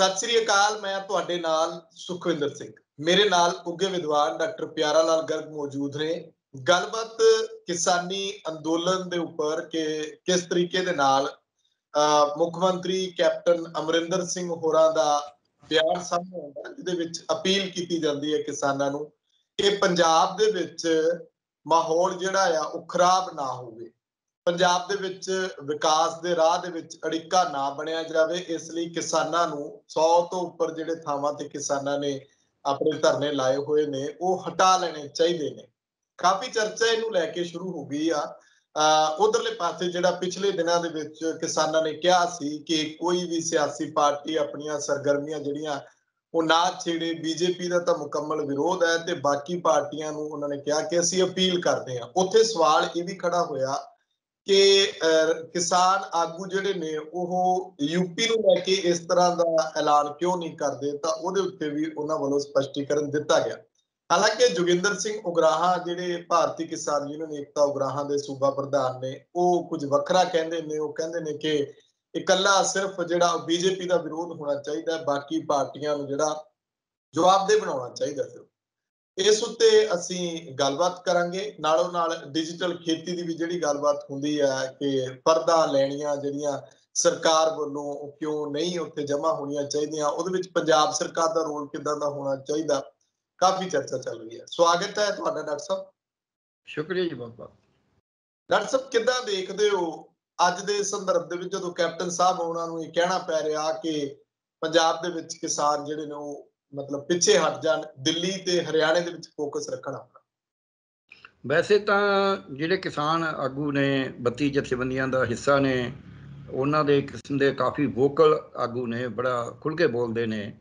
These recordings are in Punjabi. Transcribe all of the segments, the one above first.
ਸਤਿ ਸ੍ਰੀ ਅਕਾਲ ਮੈਂ ਤੁਹਾਡੇ ਨਾਲ ਸੁਖਵਿੰਦਰ ਸਿੰਘ ਮੇਰੇ ਨਾਲ ਉੱਗੇ ਵਿਦਵਾਨ ਡਾਕਟਰ ਪਿਆਰਾ ਲਾਲ ਗਰਗ ਮੌਜੂਦ ਨੇ ਗੱਲਬਾਤ ਕਿਸਾਨੀ ਅੰਦੋਲਨ ਦੇ ਉੱਪਰ ਕਿ ਕਿਸ ਤਰੀਕੇ ਦੇ ਨਾਲ ਮੁੱਖ ਮੰਤਰੀ ਕੈਪਟਨ ਅਮਰਿੰਦਰ ਸਿੰਘ ਹੋਰਾਂ ਦਾ ਬਿਆਨ ਸਾਹਮਣੇ ਆਉਂਦਾ ਜਿਹਦੇ ਵਿੱਚ ਅਪੀਲ ਕੀਤੀ ਜਾਂਦੀ ਹੈ ਕਿਸਾਨਾਂ ਨੂੰ ਕਿ ਪੰਜਾਬ ਦੇ ਵਿੱਚ ਮਾਹੌਲ ਜਿਹੜਾ ਆ ਉਹ ਖਰਾਬ ਨਾ ਹੋਵੇ ਪੰਜਾਬ ਦੇ ਵਿੱਚ ਵਿਕਾਸ ਦੇ ਰਾਹ ਦੇ ਵਿੱਚ ਅੜਿੱਕਾ ਨਾ ਬਣਿਆ ਜਾਵੇ ਇਸ ਲਈ ਕਿਸਾਨਾਂ ਨੂੰ 100 ਤੋਂ ਉੱਪਰ ਜਿਹੜੇ ਥਾਵਾਂ ਤੇ ਕਿਸਾਨਾਂ ਨੇ ਆਪਣੇ ਧਰਨੇ ਲਾਏ ਹੋਏ ਨੇ ਉਹ ਹਟਾ ਲੈਣੇ ਚਾਹੀਦੇ ਨੇ ਕਾਫੀ ਚਰਚਾ ਇਹਨੂੰ ਲੈ ਕੇ ਸ਼ੁਰੂ ਹੋ ਗਈ ਆ ਉਧਰਲੇ ਪਾਸੇ ਜਿਹੜਾ ਪਿਛਲੇ ਦਿਨਾਂ ਦੇ ਵਿੱਚ ਕਿਸਾਨਾਂ ਨੇ ਕਿਹਾ ਸੀ ਕਿ ਕੋਈ ਵੀ ਸਿਆਸੀ ਪਾਰਟੀ ਆਪਣੀਆਂ ਸਰਗਰਮੀਆਂ ਜਿਹੜੀਆਂ ਉਹ ਨਾ ਛੇੜੇ ਬੀਜੇਪੀ ਦਾ ਤਾਂ ਮੁਕੰਮਲ ਵਿਰੋਧ ਹੈ ਤੇ ਬਾਕੀ ਪਾਰਟੀਆਂ ਨੂੰ ਉਹਨਾਂ ਨੇ ਕਿਹਾ ਕਿ ਅਸੀਂ ਅਪੀਲ ਕਰਦੇ ਹਾਂ ਉੱਥੇ ਸਵਾਲ ਇਹ ਵੀ ਖੜਾ ਹੋਇਆ ਕਿ ਕਿਸਾਨ ਆਗੂ ਜਿਹੜੇ ਨੇ ਉਹ ਯੂਪੀ ਨੂੰ ਲੈ ਕੇ ਇਸ ਤਰ੍ਹਾਂ ਦਾ ਐਲਾਨ ਕਿਉਂ ਨਹੀਂ ਕਰਦੇ ਤਾਂ ਉਹਦੇ ਉੱਤੇ ਵੀ ਉਹਨਾਂ ਵੱਲੋਂ ਸਪਸ਼ਟੀਕਰਨ ਦਿੱਤਾ ਗਿਆ ਹਾਲਾਂਕਿ ਜੋਗਿੰਦਰ ਸਿੰਘ ਉਗਰਾਹਾ ਜਿਹੜੇ ਭਾਰਤੀ ਕਿਸਾਨ ਯੂਨੀਅਨ ਏਕਤਾ ਉਗਰਾਹਾ ਦੇ ਸੂਬਾ ਪ੍ਰਧਾਨ ਨੇ ਉਹ ਕੁਝ ਵੱਖਰਾ ਕਹਿੰਦੇ ਨੇ ਉਹ ਕਹਿੰਦੇ ਨੇ ਕਿ ਇਕੱਲਾ ਸਿਰਫ ਜਿਹੜਾ ਬੀਜੇਪੀ ਦਾ ਵਿਰੋਧ ਹੋਣਾ ਚਾਹੀਦਾ ਬਾਕੀ ਪਾਰਟੀਆਂ ਨੂੰ ਜਿਹੜਾ ਜਵਾਬਦੇ ਬਣਾਉਣਾ ਚਾਹੀਦਾ ਸਿਰਫ ਇਸ ਉੱਤੇ ਅਸੀਂ ਗੱਲਬਾਤ ਕਰਾਂਗੇ ਨਾਲੋਂ ਨਾਲ ਡਿਜੀਟਲ ਖੇਤੀ ਦੀ ਵੀ ਜਿਹੜੀ ਗੱਲਬਾਤ ਹੁੰਦੀ ਹੈ ਕਿ ਪਰਦਾ ਲੈਣੀਆਂ ਜਿਹੜੀਆਂ ਸਰਕਾਰ ਵੱਲੋਂ ਕਿਉਂ ਨਹੀਂ ਉੱਥੇ ਜਮ੍ਹਾਂ ਹੋਣੀਆਂ ਚਾਹੀਦੀਆਂ ਉਹਦੇ ਵਿੱਚ ਪੰਜਾਬ ਸਰਕਾਰ ਦਾ ਰੋਲ ਕਿਦਾਂ ਦਾ ਹੋਣਾ ਚਾਹੀਦਾ ਕਾਫੀ ਚਰਚਾ ਚੱਲ ਰਹੀ ਹੈ ਸਵਾਗਤ ਹੈ ਤੁਹਾਡਾ ਡਾਕਟਰ ਸਾਹਿਬ ਸ਼ੁਕਰੀਆ ਜੀ ਬਹੁਤ ਬਹੁਤ ਡਾਕਟਰ ਸਾਹਿਬ ਕਿਦਾਂ ਦੇਖਦੇ ਹੋ ਅੱਜ ਦੇ ਸੰਦਰਭ ਦੇ ਵਿੱਚ ਜਦੋਂ ਕੈਪਟਨ ਸਾਹਿਬ ਉਹਨਾਂ ਨੂੰ ਇਹ ਕਹਿਣਾ ਪੈ ਰਿਹਾ ਕਿ ਪੰਜਾਬ ਦੇ ਵਿੱਚ ਕਿਸਾਨ ਜਿਹੜੇ ਨੇ ਉਹ ਮਤਲਬ ਪਿੱਛੇ ਹਟ ਜਾਣ ਦਿੱਲੀ ਤੇ ਹਰਿਆਣੇ ਦੇ ਵਿੱਚ ਫੋਕਸ ਰੱਖਣ ਆਪਣਾ ਵੈਸੇ ਤਾਂ ਜਿਹੜੇ ਕਿਸਾਨ ਆਗੂ ਨੇ 32 ਜਥੇਬੰਦੀਆਂ ਦਾ ਹਿੱਸਾ ਨੇ ਉਹਨਾਂ ਦੇ ਕਿਸਮ ਦੇ ਕਾਫੀ ਵੋਕਲ ਆਗੂ ਨੇ ਬੜਾ ਖੁੱਲ ਕੇ ਬੋਲਦੇ ਨੇ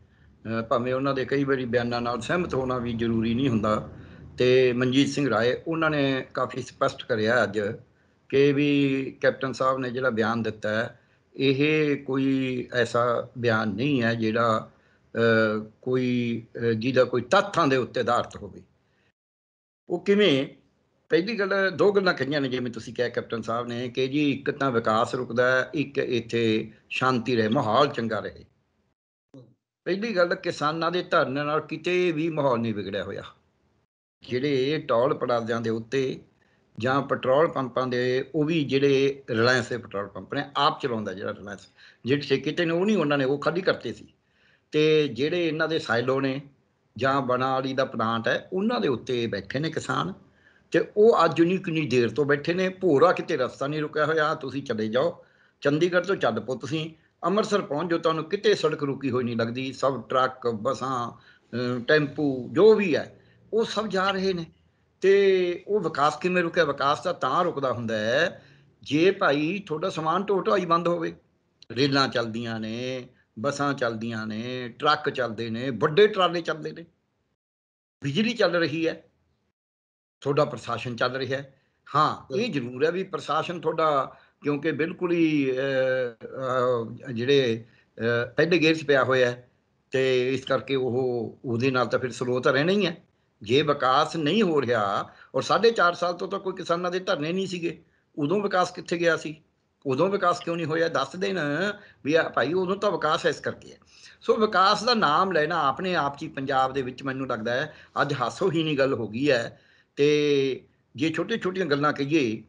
ਭਾਵੇਂ ਉਹਨਾਂ ਦੇ ਕਈ ਵਾਰੀ ਬਿਆਨਾਂ ਨਾਲ ਸਹਿਮਤ ਹੋਣਾ ਵੀ ਜ਼ਰੂਰੀ ਨਹੀਂ ਹੁੰਦਾ ਤੇ ਮਨਜੀਤ ਸਿੰਘ ਰਾਏ ਉਹਨਾਂ ਨੇ ਕਾਫੀ ਸਪਸ਼ਟ ਕਰਿਆ ਅੱਜ ਕਿ ਵੀ ਕੈਪਟਨ ਸਾਹਿਬ ਨੇ ਜਿਹੜਾ ਬਿਆਨ ਦਿੱਤਾ ਹੈ ਇਹ ਕੋਈ ਐਸਾ ਬਿਆਨ ਨਹੀਂ ਹੈ ਜਿਹੜਾ ਕੋਈ ਜਿਹਦਾ ਕੋਈ ਤੱਥਾਂ ਦੇ ਉੱਤੇ ਆਧਾਰਿਤ ਹੋਵੇ ਉਹ ਕਿਵੇਂ ਪਹਿਲੀ ਗੱਲ ਦੋ ਗੱਲਾਂ ਕਹੀਆਂ ਨੇ ਜਿਵੇਂ ਤੁਸੀਂ ਕਿਹਾ ਕੈਪਟਨ ਸਾਹਿਬ ਨੇ ਕਿ ਜੀ ਇੱਕ ਤਾਂ ਵਿਕਾਸ ਰੁਕਦਾ ਇੱਕ ਇੱਥੇ ਸ਼ਾਂਤੀ ਰਹੇ ਮਾਹੌਲ ਚੰਗਾ ਰਹੇ ਪਹਿਲੀ ਗੱਲ ਕਿਸਾਨਾਂ ਦੇ ਧਰਨੇ ਨਾਲ ਕਿਤੇ ਵੀ ਮਾਹੌਲ ਨਹੀਂ ਵਿਗੜਿਆ ਹੋਇਆ ਜਿਹੜੇ ਟੋਲ ਪਲਾਜ਼ਿਆਂ ਦੇ ਉੱਤੇ ਜਾਂ ਪੈਟਰੋਲ ਪੰਪਾਂ ਦੇ ਉਹ ਵੀ ਜਿਹੜੇ ਰਿਲਾਇੰਸ ਦੇ ਪੈਟਰੋਲ ਪੰਪ ਨੇ ਆਪ ਚਲਾਉਂਦਾ ਜਿਹੜਾ ਰਿਲਾਇੰਸ ਜਿੱਥੇ ਕਿਤੇ ਨੇ ਉਹ ਨਹੀਂ ਉਹਨਾਂ ਨੇ ਉਹ ਖਾਲੀ ਕਰਤੇ ਸੀ ਤੇ ਜਿਹੜੇ ਇਹਨਾਂ ਦੇ ਸਾਈਲੋ ਨੇ ਜਾਂ ਬਣਾਲੀ ਦਾ ਪਲਾਂਟ ਹੈ ਉਹਨਾਂ ਦੇ ਉੱਤੇ ਬੈਠੇ ਨੇ ਕਿਸਾਨ ਤੇ ਉਹ ਅੱਜ ਨਹੀਂ ਕਿੰਨੀ ਦੇਰ ਤੋਂ ਬੈਠੇ ਨੇ ਭੋਰਾ ਕਿਤੇ ਰਸਤਾ ਨਹੀਂ ਰੁਕਿਆ ਹੋਇਆ ਤੁਸੀਂ ਚਲੇ ਜਾਓ ਚੰਡੀਗੜ੍ਹ ਤੋਂ ਚੱਲ ਪੋ ਤੁਸੀਂ ਅੰਮ੍ਰਿਤਸਰ ਪਹੁੰਚ ਜੋ ਤੁਹਾਨੂੰ ਕਿਤੇ ਸੜਕ ਰੁਕੀ ਹੋਈ ਨਹੀਂ ਲੱਗਦੀ ਸਭ ਟਰੱਕ ਬਸਾਂ ਟੈਂਪੂ ਜੋ ਵੀ ਹੈ ਉਹ ਸਭ ਜਾ ਰਹੇ ਨੇ ਤੇ ਉਹ ਵਿਕਾਸ ਕਿਵੇਂ ਰੁਕਿਆ ਵਿਕਾਸ ਤਾਂ ਤਾਂ ਰੁਕਦਾ ਹੁੰਦਾ ਹੈ ਜੇ ਭਾਈ ਤੁਹਾਡਾ ਸਮਾਨ ਟੋਟਾ ਹੀ ਬੰਦ ਹੋਵੇ ਰੇਲਾਂ ਚੱਲਦੀਆਂ ਨੇ ਬੱਸਾਂ ਚੱਲਦੀਆਂ ਨੇ ਟਰੱਕ ਚੱਲਦੇ ਨੇ ਵੱਡੇ ਟਰਾਲੇ ਚੱਲਦੇ ਨੇ ਬਿਜਲੀ ਚੱਲ ਰਹੀ ਹੈ ਤੁਹਾਡਾ ਪ੍ਰਸ਼ਾਸਨ ਚੱਲ ਰਿਹਾ ਹੈ ਹਾਂ ਇਹ ਜ਼ਰੂਰ ਹੈ ਵੀ ਪ੍ਰਸ਼ਾਸਨ ਤੁਹਾਡਾ ਕਿਉਂਕਿ ਬਿਲਕੁਲ ਹੀ ਜਿਹੜੇ ਪਹਿਲੇ ਗੇਰਸ ਪਿਆ ਹੋਇਆ ਹੈ ਤੇ ਇਸ ਕਰਕੇ ਉਹ ਉਹਦੇ ਨਾਲ ਤਾਂ ਫਿਰ ਸਲੋਤ ਰਹਿਣਾ ਹੀ ਹੈ ਜੇ ਵਿਕਾਸ ਨਹੀਂ ਹੋ ਰਿਹਾ ਔਰ 4.5 ਸਾਲ ਤੋਂ ਤਾਂ ਕੋਈ ਕਿਸਾਨਾਂ ਦੇ ਧਰਨੇ ਨਹੀਂ ਸੀਗੇ ਉਦੋਂ ਵਿਕਾਸ ਕਿੱਥੇ ਗਿਆ ਸੀ ਉਦੋਂ ਵਿਕਾਸ ਕਿਉਂ ਨਹੀਂ ਹੋਇਆ ਦੱਸ ਦੇਣ ਵੀ ਆ ਭਾਈ ਉਦੋਂ ਤਾਂ ਵਿਕਾਸ ਐਸ ਇਸ ਕਰਕੇ ਹੈ ਸੋ ਵਿਕਾਸ ਦਾ ਨਾਮ ਲੈਣਾ ਆਪਣੇ ਆਪ ਚ ਪੰਜਾਬ ਦੇ ਵਿੱਚ ਮੈਨੂੰ ਲੱਗਦਾ ਹੈ ਅੱਜ ਹਾਸੋ ਹੀ ਨਹੀਂ ਗੱਲ ਹੋ ਗਈ ਹੈ ਤੇ ਜੇ ਛੋਟੇ ਛੋਟੀਆਂ ਗੱਲਾਂ ਕਹੀਏ